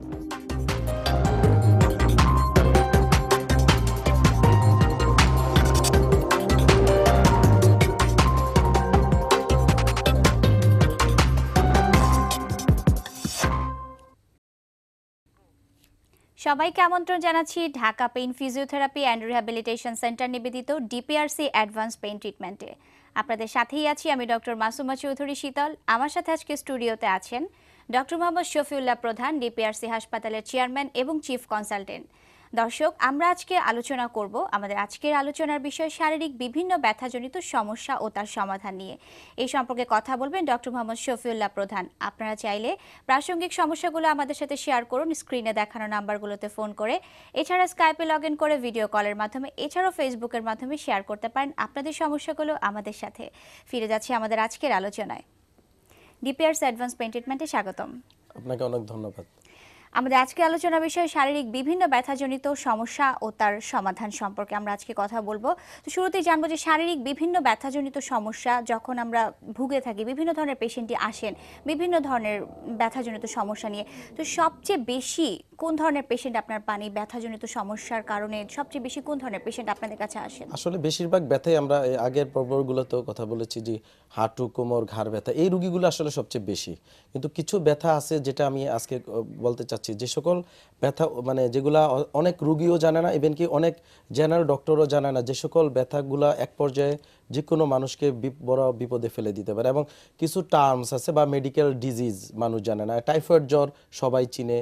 সবাইকে আমন্ত্রণ জানাচ্ছি Dhaka pain physiotherapy and rehabilitation centre নিবেদিত ডিপিআরসি অ্যাডভান্স পেইন ট্রিটমেন্টে আপনাদের সাথেই আছি আমি ডক্টর মাসুমা চৌধুরী শীতল আমার সাথে আজকে স্টুডিওতে আছেন ডক্টর মোহাম্মদ শফিউল্লাহ প্রধান ডিপিআরসি হাসপাতালের চেয়ারম্যান এবং চিফ কনসালটেন্ট দর্শক আমরা আজকে আলোচনা করব আমাদের আজকের আলোচনার বিষয় শারীরিক বিভিন্ন ব্যথাজনিত সমস্যা ও তার সমাধান নিয়ে এই সম্পর্কে কথা বলবেন ডক্টর মোহাম্মদ শফিউল্লাহ প্রধান আপনারা চাইলে প্রাসঙ্গিক সমস্যাগুলো আমাদের সাথে শেয়ার করুন স্ক্রিনে দেখানো নাম্বারগুলোতে ফোন করে এছাড়া স্কাইপে লগ ইন করে ভিডিও কলের মাধ্যমে এছাড়াও ফেসবুকের মাধ্যমে শেয়ার করতে পারেন আপনাদের সমস্যাগুলো আমাদের সাথে ফিরে যাচ্ছি আমাদের আজকের আলোচনায় ডিপিআরস অ্যাডভান্স পেইন্ট ট্রিটমেন্টে স্বাগতম আপনাকে অনেক ধন্যবাদ আমাদের আজকে আলোচনা বিষয়ে শারীরিক বিভিন্ন ব্যথাজনিত সমস্যা ও তার সমাধান সম্পর্কে আমরা আজকে কথা বলবো তো শুরুতেই জানবো যে শারীরিক বিভিন্ন ব্যথাজনিত সমস্যা যখন আমরা ভুগে থাকি বিভিন্ন ধরনের পেশেন্টই আসেন বিভিন্ন ধরনের ব্যথাজনিত সমস্যা নিয়ে তো সবচেয়ে বেশি কোন ধরনের পেশেন্ট আপনার পানি ব্যথাজনিত সমস্যার কারণে সবচেয়ে বেশি কোন ধরনের পেশেন্ট আপনাদের কাছে আসেন আসলে বেশিরভাগ ব্যথাই আমরা আগের পর্বগুলোতেও কথা বলেছি যে হাঁটু কোমর ঘাড় ব্যথা এই রুগীগুলো আসলে সবচেয়ে বেশি কিন্তু কিছু ব্যথা আছে যেটা আমি আজকে বলতে চাই চাচ্ছি যে সকল ব্যথা মানে যেগুলা অনেক রুগীও জানে না ইভেন কি অনেক জেনারেল ডক্টরও জানে না যে সকল ব্যথাগুলা এক পর্যায়ে যে কোনো মানুষকে বড় বিপদে ফেলে দিতে পারে এবং কিছু টার্মস আছে বা মেডিকেল ডিজিজ মানুষ জানে না টাইফয়েড জ্বর সবাই চিনে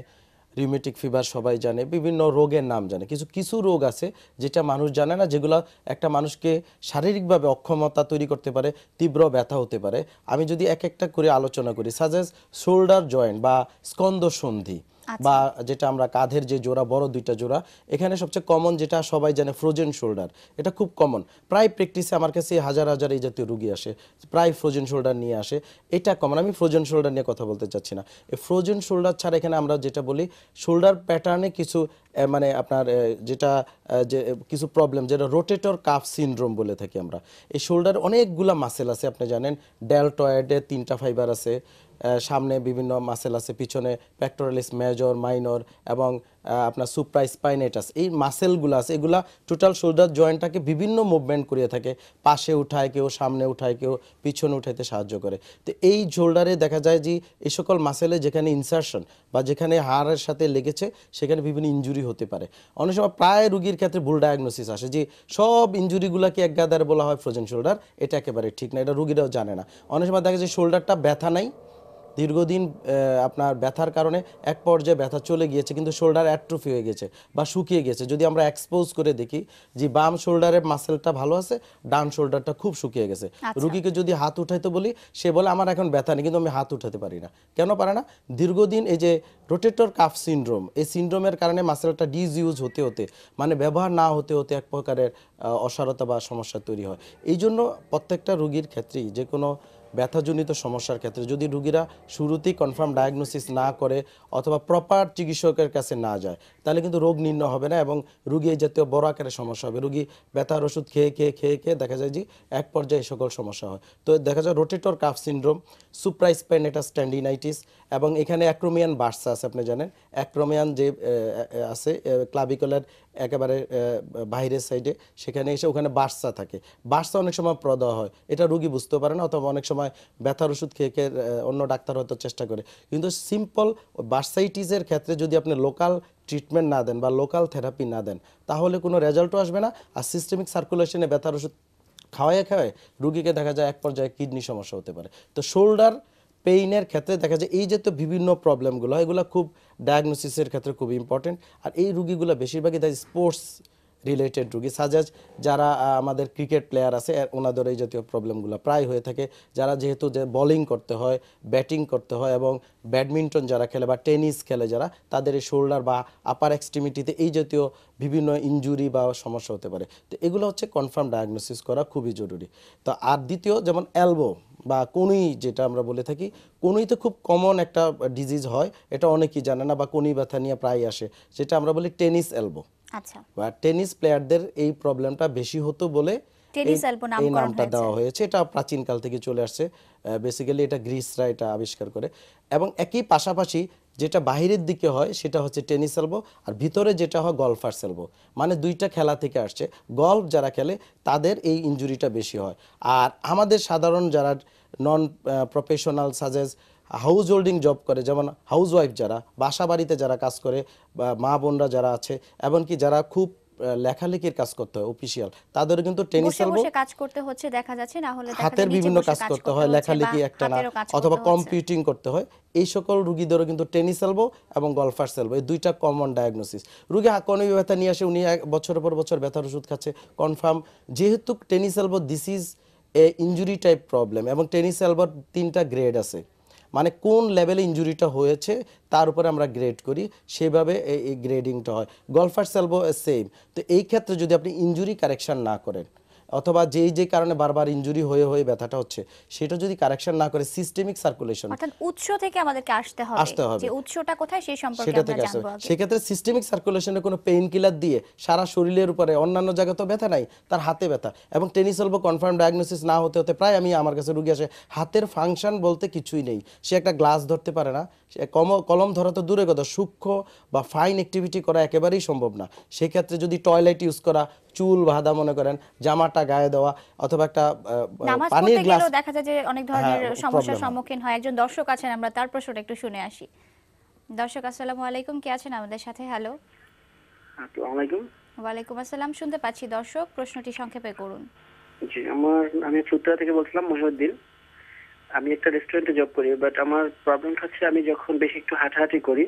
রিউমেটিক ফিভার সবাই জানে বিভিন্ন রোগের নাম জানে কিছু কিছু রোগ আছে যেটা মানুষ জানে না যেগুলো একটা মানুষকে শারীরিকভাবে অক্ষমতা তৈরি করতে পারে তীব্র ব্যথা হতে পারে আমি যদি এক একটা করে আলোচনা করি সাজেস শোল্ডার জয়েন্ট বা স্কন্দ সন্ধি আচ্ছা। বা যেটা আমরা কাঁধের যে জোড়া বড় দুইটা জোড়া এখানে সবচেয়ে কমন যেটা সবাই জানে ফ্রোজেন শোল্ডার এটা খুব কমন প্রায় প্র্যাকটিসে আমার কাছে হাজার হাজার এই জাতীয় রুগী আসে প্রায় ফ্রোজেন শোল্ডার নিয়ে আসে এটা কমন আমি ফ্রোজেন শোল্ডার নিয়ে কথা বলতে চাচ্ছি না এই ফ্রোজেন শোল্ডার ছাড়া এখানে আমরা যেটা বলি শোল্ডার প্যাটার্নে কিছু মানে আপনার যেটা যে কিছু প্রবলেম যেটা রোটেটর কাফ সিনড্রোম বলে থাকি আমরা এই শোল্ডার অনেকগুলা মাসেল আছে আপনি জানেন ডেলটয়েডে তিনটা ফাইবার আছে সামনে বিভিন্ন মাসেল আছে পিছনে প্যাক্টোরালিস মেজর মাইনর এবং আপনার সুপ্রাইস পাইনেটাস এই মাসেলগুলো আছে এগুলা টোটাল শোল্ডার জয়েন্টটাকে বিভিন্ন মুভমেন্ট করিয়ে থাকে পাশে উঠায় কেউ সামনে উঠায় কেউ পিছনে উঠাইতে সাহায্য করে তো এই শোল্ডারে দেখা যায় যে এই সকল মাসেলে যেখানে ইনসারশন বা যেখানে হাড়ের সাথে লেগেছে সেখানে বিভিন্ন ইঞ্জুরি হতে পারে অনেক সময় প্রায় রুগীর ক্ষেত্রে ভুল ডায়াগনোসিস আসে যে সব ইঞ্জুরিগুলোকে একগাদারে বলা হয় ফ্রোজেন শোল্ডার এটা একেবারে ঠিক না এটা রুগীরাও জানে না অনেক সময় দেখা যায় শোল্ডারটা ব্যথা নাই দীর্ঘদিন আপনার ব্যথার কারণে এক পর্যায়ে ব্যথা চলে গিয়েছে কিন্তু শোল্ডার অ্যাট্রোফি হয়ে গেছে বা শুকিয়ে গেছে যদি আমরা এক্সপোজ করে দেখি যে বাম শোল্ডারের মাসেলটা ভালো আছে ডান শোল্ডারটা খুব শুকিয়ে গেছে আচ্ছা। রুগীকে যদি হাত উঠাইতে বলি সে বলে আমার এখন ব্যথা নেই কিন্তু আমি হাত উঠাতে পারি না কেন পারে না দীর্ঘদিন এই যে রোটেটর কাফ সিন্ড্রোম এই সিন্ড্রোমের কারণে মাসেলটা ইউজ হতে হতে মানে ব্যবহার না হতে হতে এক প্রকারের অসারতা বা সমস্যা তৈরি হয় এই জন্য প্রত্যেকটা রুগীর ক্ষেত্রেই যে কোনো ব্যথাজনিত সমস্যার ক্ষেত্রে যদি রুগীরা শুরুতেই কনফার্ম ডায়াগনোসিস না করে অথবা প্রপার চিকিৎসকের কাছে না যায় তাহলে কিন্তু রোগ নির্ণয় হবে না এবং রুগী এই জাতীয় বড় আকারে সমস্যা হবে রুগী ব্যথার ওষুধ খেয়ে খেয়ে খেয়ে খেয়ে দেখা যায় যে এক পর্যায়ে সকল সমস্যা হয় তো দেখা যায় রোটেটর কাফ সিন্ড্রোম এটা স্ট্যান্ডিনাইটিস এবং এখানে অ্যাক্রোমিয়ান বার্সা আছে আপনি জানেন অ্যাক্রোমিয়ান যে আছে ক্লাবিকলার একেবারে বাইরের সাইডে সেখানে এসে ওখানে বার্সা থাকে বার্সা অনেক সময় প্রদ হয় এটা রুগী বুঝতে পারে না অথবা অনেক সময় সময় ব্যথার ওষুধ খেয়ে খেয়ে অন্য ডাক্তার হয়তো চেষ্টা করে কিন্তু সিম্পল বার্সাইটিসের ক্ষেত্রে যদি আপনি লোকাল ট্রিটমেন্ট না দেন বা লোকাল থেরাপি না দেন তাহলে কোনো রেজাল্টও আসবে না আর সিস্টেমিক সার্কুলেশনে ব্যথার ওষুধ খাওয়াই খাওয়ায় রুগীকে দেখা যায় এক পর্যায়ে কিডনি সমস্যা হতে পারে তো শোল্ডার পেইনের ক্ষেত্রে দেখা যায় এই যে তো বিভিন্ন প্রবলেমগুলো এগুলো খুব ডায়াগনোসিসের ক্ষেত্রে খুব ইম্পর্টেন্ট আর এই রুগীগুলো বেশিরভাগই তাই স্পোর্টস রিলেটেড রুগী সাজাজ যারা আমাদের ক্রিকেট প্লেয়ার আছে ওনাদের এই জাতীয় প্রবলেমগুলো প্রায় হয়ে থাকে যারা যেহেতু যে বলিং করতে হয় ব্যাটিং করতে হয় এবং ব্যাডমিন্টন যারা খেলে বা টেনিস খেলে যারা তাদের এই শোল্ডার বা আপার এক্সট্রিমিটিতে এই জাতীয় বিভিন্ন ইঞ্জুরি বা সমস্যা হতে পারে তো এগুলো হচ্ছে কনফার্ম ডায়াগনোসিস করা খুবই জরুরি তো আর দ্বিতীয় যেমন অ্যালবো বা কোনই যেটা আমরা বলে থাকি কোনই তো খুব কমন একটা ডিজিজ হয় এটা অনেকেই জানে না বা কোনই ব্যথা নিয়ে প্রায় আসে সেটা আমরা বলি টেনিস অ্যালবো আচ্ছা বা টেনিস প্লেয়ারদের এই প্রবলেমটা বেশি হতো বলে এই নামটা দেওয়া হয়েছে এটা প্রাচীনকাল থেকে চলে আসছে বেসিক্যালি এটা গ্রিসরা এটা আবিষ্কার করে এবং একই পাশাপাশি যেটা বাহিরের দিকে হয় সেটা হচ্ছে টেনিস এলবো আর ভিতরে যেটা হয় গলফার এলবো মানে দুইটা খেলা থেকে আসছে গলফ যারা খেলে তাদের এই ইঞ্জুরিটা বেশি হয় আর আমাদের সাধারণ যারা non professional suggest house holding job করে যেমন হাউস ওয়াইফ যারা বাসা বাড়িতে যারা কাজ করে বা মা বোনরা যারা আছে এমনকি যারা খুব লেখালেখির কাজ করতে হয় অফিসিয়াল তাদের কিন্তু টেনিস বলবো কাজ করতে হচ্ছে দেখা যাচ্ছে না হলে হাতের বিভিন্ন কাজ করতে হয় লেখালেখি একটা না অথবা কম্পিউটিং করতে হয় এই সকল রুগীদেরও কিন্তু টেনিস এলবো এবং গলফার এলবো এই দুইটা কমন ডায়াগনোসিস রুগী কনবি ব্যথা নিয়ে আসে উনি এক বছরের পর বছর ব্যথার ওষুধ খাচ্ছে কনফার্ম যেহেতু tennis elbow this is a injury type problem এবং টেনিস এলবোর তিনটা গ্রেড আছে মানে কোন লেভেলে ইঞ্জুরিটা হয়েছে তার উপরে আমরা গ্রেড করি সেভাবে এই গ্রেডিংটা হয় গলফার সেলবো সেম তো এই ক্ষেত্রে যদি আপনি ইঞ্জুরি কারেকশান না করেন অথবা যেই যে কারণে বারবার ইনজুরি হয়ে হয়ে ব্যথাটা হচ্ছে সেটা যদি কারেকশন না করে সিস্টেমিক সার্কুলেশন অর্থাৎ উৎস থেকে আমাদেরকে আসতে হবে আসতে হবে যে উৎসটা কোথায় সেই সম্পর্কে সেটা থেকে আসতে সেক্ষেত্রে সিস্টেমিক সার্কুলেশনে কোনো পেইন কিলার দিয়ে সারা শরীরের উপরে অন্যান্য জায়গা তো ব্যথা নাই তার হাতে ব্যথা এবং টেনিস এলবো কনফার্ম ডায়াগনোসিস না হতে হতে প্রায় আমি আমার কাছে রুগী আসে হাতের ফাংশন বলতে কিছুই নেই সে একটা গ্লাস ধরতে পারে না সে কম কলম ধরা তো দূরে কথা সূক্ষ্ম বা ফাইন অ্যাক্টিভিটি করা একেবারেই সম্ভব না সেক্ষেত্রে যদি টয়লেট ইউজ করা চুল বাঁধা মনে করেন জামাটা গায়ে দেওয়া অথবা একটা পানির গ্লাস দেখা যায় যে অনেক হ্যাঁ, ধরনের সমস্যার সম্মুখীন হয় একজন দর্শক আছেন আমরা তার প্রশ্নটা একটু শুনে আসি দর্শক আসসালামু আলাইকুম কে আছেন আমাদের সাথে হ্যালো আসসালামু আলাইকুম ওয়ালাইকুম আসসালাম শুনতে পাচ্ছি দর্শক প্রশ্নটি সংক্ষেপে করুন জি আমার আমি চুতরা থেকে বলছিলাম মহিউদ্দিন আমি একটা রেস্টুরেন্টে জব করি বাট আমার প্রবলেমটা হচ্ছে আমি যখন বেশি একটু হাঁটাহাঁটি করি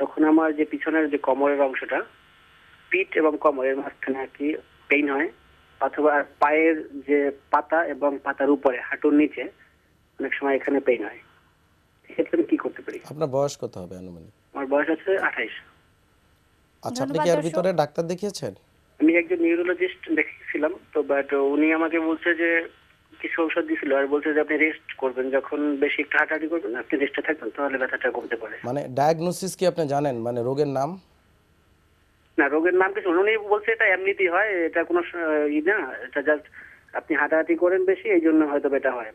তখন আমার যে পিছনের যে কোমরের অংশটা পিঠ এবং কোমরের মাঝখানে আর কি পেইন হয় অথবা পায়ের যে পাতা এবং পাতার উপরে হাঁটুর নিচে অনেক সময় এখানে পেইন হয় সেক্ষেত্রে আমি কি করতে পারি আপনার বয়স কত হবে আনুমানিক আমার বয়স আঠাইশ আচ্ছা আপনি কি ভিতরে ডাক্তার দেখিয়েছেন আমি একজন নিউরোলজিস্ট দেখেছিলাম তো বাট উনি আমাকে বলছে যে কিছু ঔষধ দিছিল আর বলছে যে আপনি রেস্ট করবেন যখন বেশি একটু হাঁটাহাঁটি করবেন আপনি রেস্টে থাকবেন তাহলে ব্যথাটা কমতে পারে মানে ডায়াগনোসিস কি আপনি জানেন মানে রোগের নাম না রোগের নাম কিছু উনি বলছে এটা এমনিতেই হয় এটা কোনো ই ইয়ে না এটা জাস্ট আপনি হাঁটাহাঁটি করেন বেশি এই জন্য হয়তো এটা হয়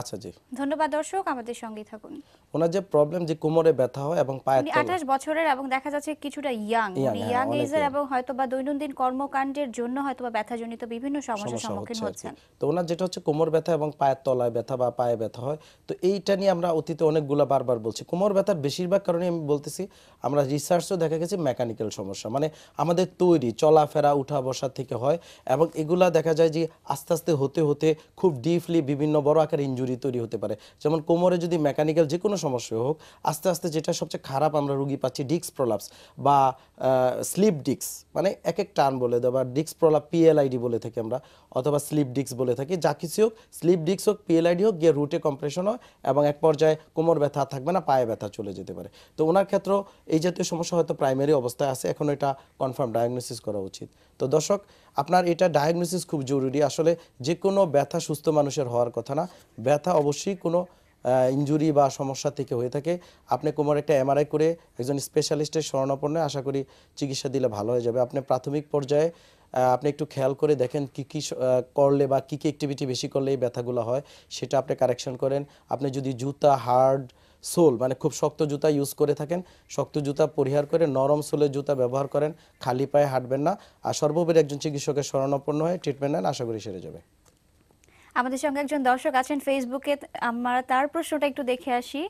আচ্ছা জি ধন্যবাদ দর্শক আমাদের সঙ্গেই থাকুন ওনার যে প্রবলেম যে কোমরে ব্যথা হয় এবং পায়ের তলায় 28 বছরের এবং দেখা যাচ্ছে কিছুটা হ্যাঁ, ইয়াং ইয়াং এবং হয়তো বা দৈনন্দিন কর্মকাণ্ডের জন্য হয়তো বা বিভিন্ন সমস্যার সম্মুখীন হচ্ছেন তো ওনার যেটা হচ্ছে কোমর ব্যথা এবং পায়ের তলায় ব্যথা বা পায়ে ব্যথা হয় তো এইটা নিয়ে আমরা অতীতে অনেকগুলো বারবার বলছি কোমর ব্যথার বেশিরভাগ কারণে আমি বলতেছি আমরা রিসার্চও দেখা গেছে মেকানিক্যাল সমস্যা মানে আমাদের তৈরি চলাফেরা উঠা বসা থেকে হয় এবং এগুলা দেখা যায় যে আস্তে আস্তে হতে হতে খুব ডিপলি বিভিন্ন বড় আকার ইঞ্জুরি ইঞ্জুরি তৈরি হতে পারে যেমন কোমরে যদি মেকানিক্যাল যে কোনো সমস্যা হোক আস্তে আস্তে যেটা সবচেয়ে খারাপ আমরা রুগী পাচ্ছি ডিক্স প্রলাপস বা স্লিপ ডিক্স মানে এক এক টার্ন বলে দেয় বা ডিক্স প্রলাপ পিএলআইডি বলে থাকি আমরা অথবা স্লিপ ডিক্স বলে থাকি যা কিছু হোক স্লিপ ডিক্স হোক পিএলআইডি হোক গিয়ে রুটে কম্প্রেশন হয় এবং এক পর্যায়ে কোমর ব্যথা থাকবে না পায়ে ব্যথা চলে যেতে পারে তো ওনার ক্ষেত্রেও এই জাতীয় সমস্যা হয়তো প্রাইমারি অবস্থায় আছে এখন এটা কনফার্ম ডায়াগনোসিস করা উচিত তো দর্শক আপনার এটা ডায়াগনোসিস খুব জরুরি আসলে যে কোনো ব্যথা সুস্থ মানুষের হওয়ার কথা না ব্যথা অবশ্যই কোনো ইঞ্জুরি বা সমস্যা থেকে হয়ে থাকে আপনি কোমর একটা এমআরআই করে একজন স্পেশালিস্টের স্মরণাপন্ন আশা করি চিকিৎসা দিলে ভালো হয়ে যাবে আপনি প্রাথমিক পর্যায়ে আপনি একটু খেয়াল করে দেখেন কি কি করলে বা কি কি অ্যাক্টিভিটি বেশি করলে এই ব্যথাগুলো হয় সেটা আপনি কারেকশন করেন আপনি যদি জুতা হার্ড সোল মানে খুব শক্ত জুতা ইউজ করে থাকেন শক্ত জুতা পরিহার করে নরম সোলের জুতা ব্যবহার করেন খালি পায়ে হাঁটবেন না আর সর্বোপরি একজন চিকিৎসকের স্মরণাপন্ন হয়ে ট্রিটমেন্ট নেন আশা করি সেরে যাবে আমাদের সঙ্গে একজন দর্শক আছেন ফেসবুকে আমরা তার প্রশ্নটা একটু দেখে আসি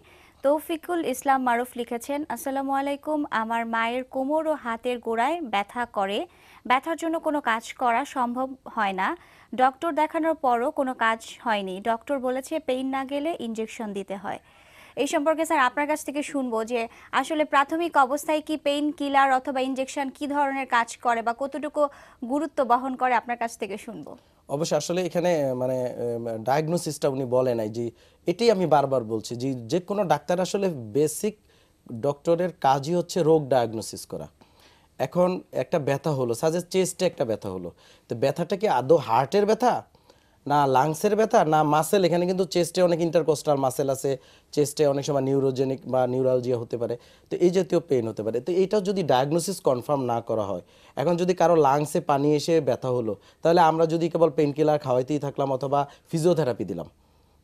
তৌফিকুল ইসলাম মারুফ লিখেছেন আসসালামু আলাইকুম আমার মায়ের কোমর ও হাতের গোড়ায় ব্যথা করে ব্যথার জন্য কোনো কাজ করা সম্ভব হয় না ডক্টর দেখানোর পরও কোনো কাজ হয়নি ডক্টর বলেছে পেইন না গেলে ইঞ্জেকশন দিতে হয় এই সম্পর্কে স্যার আপনার কাছ থেকে শুনবো যে আসলে প্রাথমিক অবস্থায় কি পেইন কিলার অথবা ইঞ্জেকশন কি ধরনের কাজ করে বা কতটুকু গুরুত্ব বহন করে আপনার কাছ থেকে শুনবো অবশ্যই আসলে এখানে মানে ডায়াগনোসিসটা উনি বলে নাই যে এটাই আমি বারবার বলছি যে যে কোনো ডাক্তার আসলে বেসিক ডক্টরের কাজই হচ্ছে রোগ ডায়াগনোসিস করা এখন একটা ব্যথা হলো সাজেস চেস্টে একটা ব্যথা হলো তো ব্যথাটা কি আদৌ হার্টের ব্যথা না লাংসের ব্যথা না মাসেল এখানে কিন্তু চেস্টে অনেক ইন্টারকোস্টাল মাসেল আছে চেস্টে অনেক সময় নিউরোজেনিক বা নিউরালজিয়া হতে পারে তো এই জাতীয় পেইন হতে পারে তো এটাও যদি ডায়াগনোসিস কনফার্ম না করা হয় এখন যদি কারো লাংসে পানি এসে ব্যথা হলো তাহলে আমরা যদি কেবল পেইন কিলার খাওয়াইতেই থাকলাম অথবা ফিজিওথেরাপি দিলাম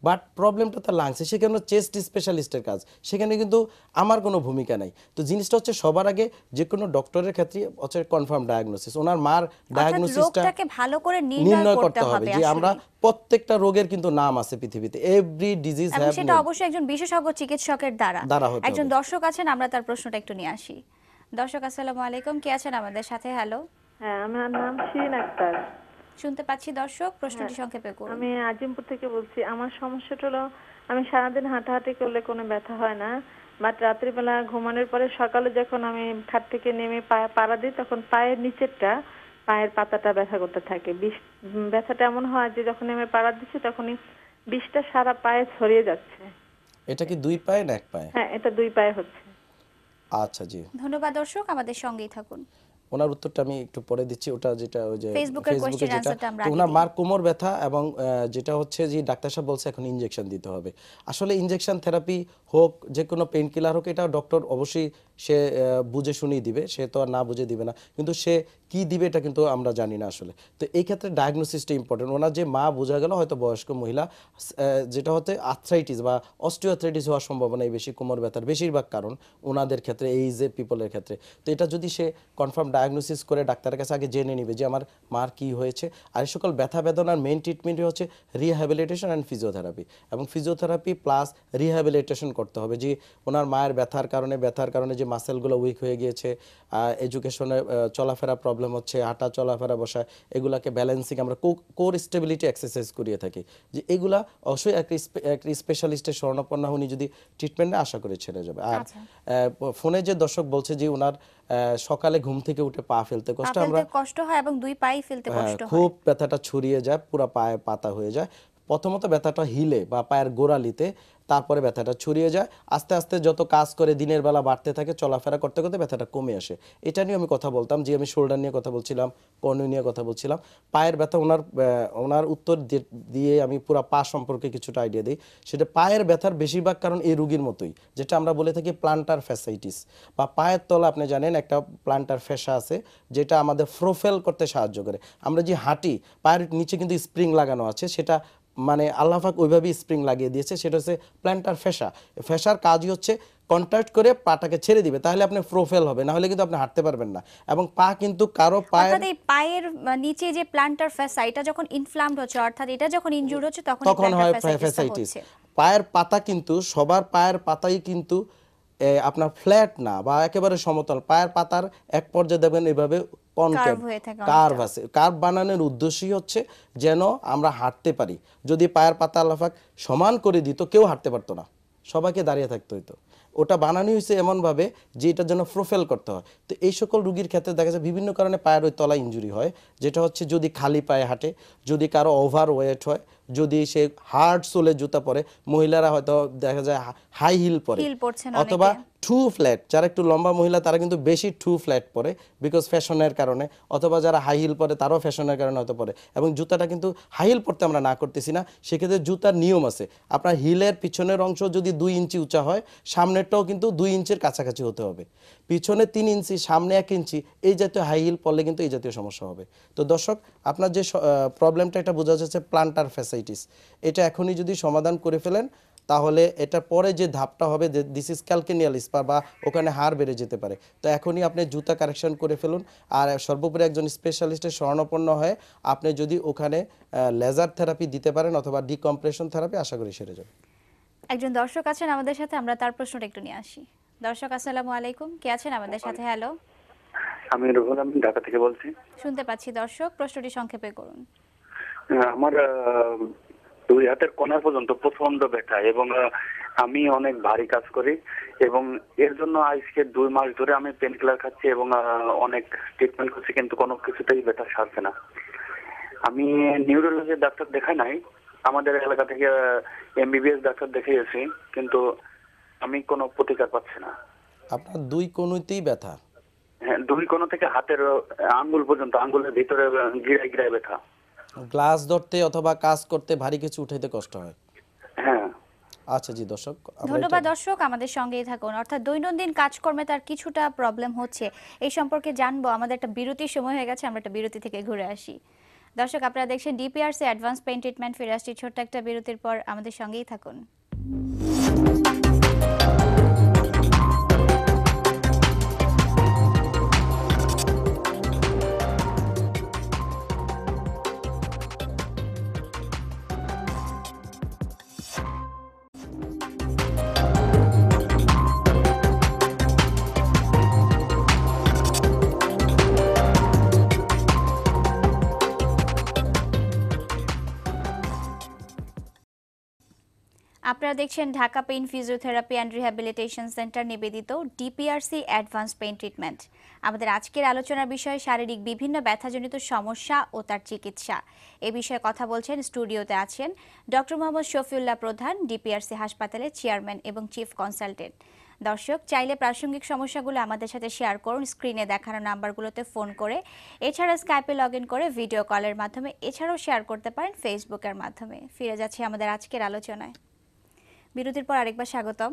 বাট প্রবলেমটা তার লাংসে সেখানে চেস্ট স্পেশালিস্টের কাজ সেখানে কিন্তু আমার কোনো ভূমিকা নাই তো জিনিসটা হচ্ছে সবার আগে যে কোনো ডক্টরের ক্ষেত্রে হচ্ছে কনফার্ম ডায়াগনোসিস ওনার মার ডায়াগনোসিসটা ভালো করে নির্ণয় করতে হবে যে আমরা প্রত্যেকটা রোগের কিন্তু নাম আছে পৃথিবীতে এভরি ডিজিজ হ্যাভ সেটা অবশ্যই একজন বিশেষজ্ঞ চিকিৎসকের দ্বারা একজন দর্শক আছেন আমরা তার প্রশ্নটা একটু নিয়ে আসি দর্শক আসসালামু আলাইকুম কে আছেন আমাদের সাথে হ্যালো হ্যাঁ আমার নাম শিন আক্তার শুনতে পাচ্ছি দর্শক প্রশ্নটি হ্যাঁ, সংক্ষেপে করুন আমি আজিমপুর থেকে বলছি আমার সমস্যাটা হলো আমি সারাদিন হাঁটাহাঁটি করলে কোনো ব্যথা হয় না বাট রাত্রিবেলা ঘুমানোর পরে সকালে যখন আমি খাট থেকে নেমে পায়ে পাড়া দিই তখন পায়ের নিচেরটা পায়ের পাতাটা ব্যথা করতে থাকে বিষ ব্যথাটা এমন হয় যে যখন আমি পাড়া দিচ্ছি তখনই বিষটা সারা পায়ে ছড়িয়ে যাচ্ছে এটা কি দুই পায়ে না এক পায়ে হ্যাঁ এটা দুই পায়ে হচ্ছে আচ্ছা জি ধন্যবাদ দর্শক আমাদের সঙ্গেই থাকুন ওনার উত্তরটা আমি একটু পরে দিচ্ছি ওটা যেটা ওই যে ফেসবুকের কোশ্চেন অ্যানসারটা আমরা ওনার মার কোমর ব্যথা এবং যেটা হচ্ছে যে ডাক্তার সাহেব বলছে এখন ইনজেকশন দিতে হবে আসলে ইনজেকশন থেরাপি হোক যে কোনো পেইন কিলার হোক এটা ডক্টর অবশ্যই সে বুঝে শুনিয়ে দিবে সে তো আর না বুঝে দিবে না কিন্তু সে কি দিবে এটা কিন্তু আমরা জানি না আসলে তো এই ক্ষেত্রে ডায়াগনোসিসটা ইম্পর্টেন্ট ওনার যে মা বোঝা গেল হয়তো বয়স্ক মহিলা যেটা হতে আর্থ্রাইটিস বা অস্টিওথ্রাইটিস হওয়ার এই বেশি কোমর ব্যথার বেশিরভাগ কারণ ওনাদের ক্ষেত্রে এই যে পিপলের ক্ষেত্রে তো এটা যদি সে কনফার্ম ডায়াগনোসিস করে ডাক্তারের কাছে আগে জেনে নিবে যে আমার মার কি হয়েছে আর এই সকল ব্যথা বেদনার মেন ট্রিটমেন্টই হচ্ছে রিহ্যাবিলিটেশন অ্যান্ড ফিজিওথেরাপি এবং ফিজিওথেরাপি প্লাস রিহ্যাবিলিটেশন করতে হবে যে ওনার মায়ের ব্যথার কারণে ব্যথার কারণে যে মাসেলগুলো উইক হয়ে গিয়েছে এডুকেশনে চলাফেরা প্রবলেম হচ্ছে হাঁটা চলাফেরা বসা এগুলাকে ব্যালেন্সিং আমরা কোর স্টেবিলিটি এক্সারসাইজ করিয়ে থাকি যে এগুলা অবশ্যই এক স্পেশালিস্টের স্বর্ণপন্না উনি যদি ট্রিটমেন্টে আশা করে ছেড়ে যাবে আর আচ্ছা। ফোনে যে দর্শক বলছে যে ওনার সকালে ঘুম থেকে উঠে পা ফেলতে কষ্ট আমরা কষ্ট হয় এবং দুই পাই ফেলতে কষ্ট হ্যাঁ, হয় খুব ব্যথাটা ছড়িয়ে যায় পুরো পায়ে পাতা হয়ে যায় প্রথমত ব্যথাটা হিলে বা পায়ের গোড়ালিতে তারপরে ব্যথাটা ছড়িয়ে যায় আস্তে আস্তে যত কাজ করে দিনের বেলা বাড়তে থাকে চলাফেরা করতে করতে ব্যথাটা কমে আসে এটা নিয়ে আমি কথা বলতাম যে আমি শোল্ডার নিয়ে কথা বলছিলাম কর্ণ নিয়ে কথা বলছিলাম পায়ের ব্যথা ওনার ওনার উত্তর দিয়ে আমি পুরো পা সম্পর্কে কিছুটা আইডিয়া দিই সেটা পায়ের ব্যথার বেশিরভাগ কারণ এই রুগীর মতোই যেটা আমরা বলে থাকি প্লান্টার ফ্যাসাইটিস বা পায়ের তলা আপনি জানেন একটা প্লান্টার ফ্যাসা আছে যেটা আমাদের ফ্রোফেল করতে সাহায্য করে আমরা যে হাঁটি পায়ের নিচে কিন্তু স্প্রিং লাগানো আছে সেটা মানে আল্লাহাক ওইভাবেই স্প্রিং লাগিয়ে দিয়েছে সেটা হচ্ছে প্ল্যান্টার ফেসা ফেসার কাজই হচ্ছে কন্ট্যাক্ট করে পাটাকে ছেড়ে দিবে তাহলে আপনি প্রোফেল হবে না হলে কিন্তু আপনি হাঁটতে পারবেন না এবং পা কিন্তু কারো পায়ের এই পায়ের নিচে যে প্ল্যান্টার ফেসা এটা যখন ইনফ্লামড হচ্ছে অর্থাৎ এটা যখন ইনজুর হচ্ছে তখন তখন হয় ফেসাইটিস পায়ের পাতা কিন্তু সবার পায়ের পাতাই কিন্তু আপনার ফ্ল্যাট না বা একেবারে সমতল পায়ের পাতার এক পর্যায়ে দেখবেন এভাবে কনকেভ কার্ভ আছে কার্ভ বানানোর উদ্দেশ্যই হচ্ছে যেন আমরা হাঁটতে পারি যদি পায়ের পাতা আল্লাহাক সমান করে দিত কেউ হাঁটতে পারতো না সবাইকে দাঁড়িয়ে থাকতে হইতো ওটা বানানো হয়েছে এমনভাবে যে এটা যেন প্রোফেল করতে হয় তো এই সকল রুগীর ক্ষেত্রে দেখা যায় বিভিন্ন কারণে পায়ের ওই তলা ইঞ্জুরি হয় যেটা হচ্ছে যদি খালি পায়ে হাঁটে যদি কারো ওভার ওয়েট হয় যদি সে হার্ড সোলে জুতা পরে মহিলারা হয়তো দেখা যায় হাই হিল পরে অথবা টু ফ্ল্যাট যারা একটু লম্বা মহিলা তারা কিন্তু বেশি টু ফ্ল্যাট পরে বিকজ ফ্যাশনের কারণে অথবা যারা হাই হিল পরে তারাও ফ্যাশনের কারণে হয়তো পরে এবং জুতাটা কিন্তু হাই হিল পরতে আমরা না করতেছি না সেক্ষেত্রে জুতার নিয়ম আছে আপনার হিলের পিছনের অংশ যদি দুই ইঞ্চি উঁচা হয় সামনেরটাও কিন্তু দুই ইঞ্চির কাছাকাছি হতে হবে পিছনে তিন ইঞ্চি সামনে এক ইঞ্চি এই জাতীয় হাই হিল পরলে কিন্তু এই জাতীয় সমস্যা হবে তো দর্শক আপনার যে প্রবলেমটা এটা বোঝা যাচ্ছে প্লান্টার ফ্যাসাইটিস এটা এখনই যদি সমাধান করে ফেলেন তাহলে এটার পরে যে ধাপটা হবে যে দিস ইজ ক্যালকেনিয়াল স্পার বা ওখানে হার বেড়ে যেতে পারে তো এখনই আপনি জুতা কারেকশন করে ফেলুন আর সর্বোপরি একজন স্পেশালিস্টের স্বর্ণপন্ন হয় আপনি যদি ওখানে লেজার থেরাপি দিতে পারেন অথবা ডিকম্প্রেশন থেরাপি আশা করি সেরে যাবে একজন দর্শক আছেন আমাদের সাথে আমরা তার প্রশ্নটা একটু নিয়ে আসি দর্শক আসসালামু আলাইকুম কে আছেন আমাদের সাথে হ্যালো আমি রুহুল আমি ঢাকা থেকে বলছি শুনতে পাচ্ছি দর্শক প্রশ্নটি সংক্ষেপে করুন আমার দুই হাতের কোনা পর্যন্ত প্রচন্ড ব্যথা এবং আমি অনেক ভারী কাজ করি এবং এর জন্য আজকে দুই মাস ধরে আমি পেন কিলার খাচ্ছি এবং অনেক ট্রিটমেন্ট করছি কিন্তু কোনো কিছুতেই ব্যথা সারছে না আমি নিউরোলজি ডাক্তার দেখাই নাই আমাদের এলাকা থেকে এমবিবিএস ডাক্তার দেখিয়েছি কিন্তু আমি কোনো প্রতিকার পাচ্ছি না আপনার দুই কোনোতেই ব্যথা হ্যাঁ দুই কোনো থেকে হাতের আঙ্গুল পর্যন্ত আঙ্গুলের ভিতরে গিরায় গিরায় ব্যথা গ্লাস ধরতে অথবা কাজ করতে ভারী কিছু উঠাইতে কষ্ট হয় হ্যাঁ আচ্ছা জি দর্শক ধন্যবাদ দর্শক আমাদের সঙ্গেই থাকুন অর্থাৎ দৈনন্দিন কাজকর্মে তার কিছুটা প্রবলেম হচ্ছে এই সম্পর্কে জানবো আমাদের একটা বিরতির সময় হয়ে গেছে আমরা একটা বিরতি থেকে ঘুরে আসি দর্শক আপনারা দেখছেন ডিপিআরসি অ্যাডভান্স পেইন্ট ট্রিটমেন্ট ফিরে আসছি ছোট্ট একটা বিরতির পর আমাদের সঙ্গেই থাকুন আপনারা দেখছেন Dhaka pain physiotherapy and rehabilitation centre নিবেদিত ডিপিআরসি অ্যাডভান্স পেইন ট্রিটমেন্ট আমাদের আজকের আলোচনার বিষয় শারীরিক বিভিন্ন ব্যথাজনিত সমস্যা ও তার চিকিৎসা এ বিষয়ে কথা বলছেন স্টুডিওতে আছেন ডক্টর মোহাম্মদ শফিউল্লাহ প্রধান ডিপিআরসি হাসপাতালের চেয়ারম্যান এবং চিফ কনসালটেন্ট দর্শক চাইলে প্রাসঙ্গিক সমস্যাগুলো আমাদের সাথে শেয়ার করুন স্ক্রিনে দেখানো নাম্বারগুলোতে ফোন করে এছাড়া স্কাইপে লগ ইন করে ভিডিও কলের মাধ্যমে এছাড়াও শেয়ার করতে পারেন ফেসবুকের মাধ্যমে ফিরে যাচ্ছি আমাদের আজকের আলোচনায় বিরতির পর আরেকবার স্বাগতম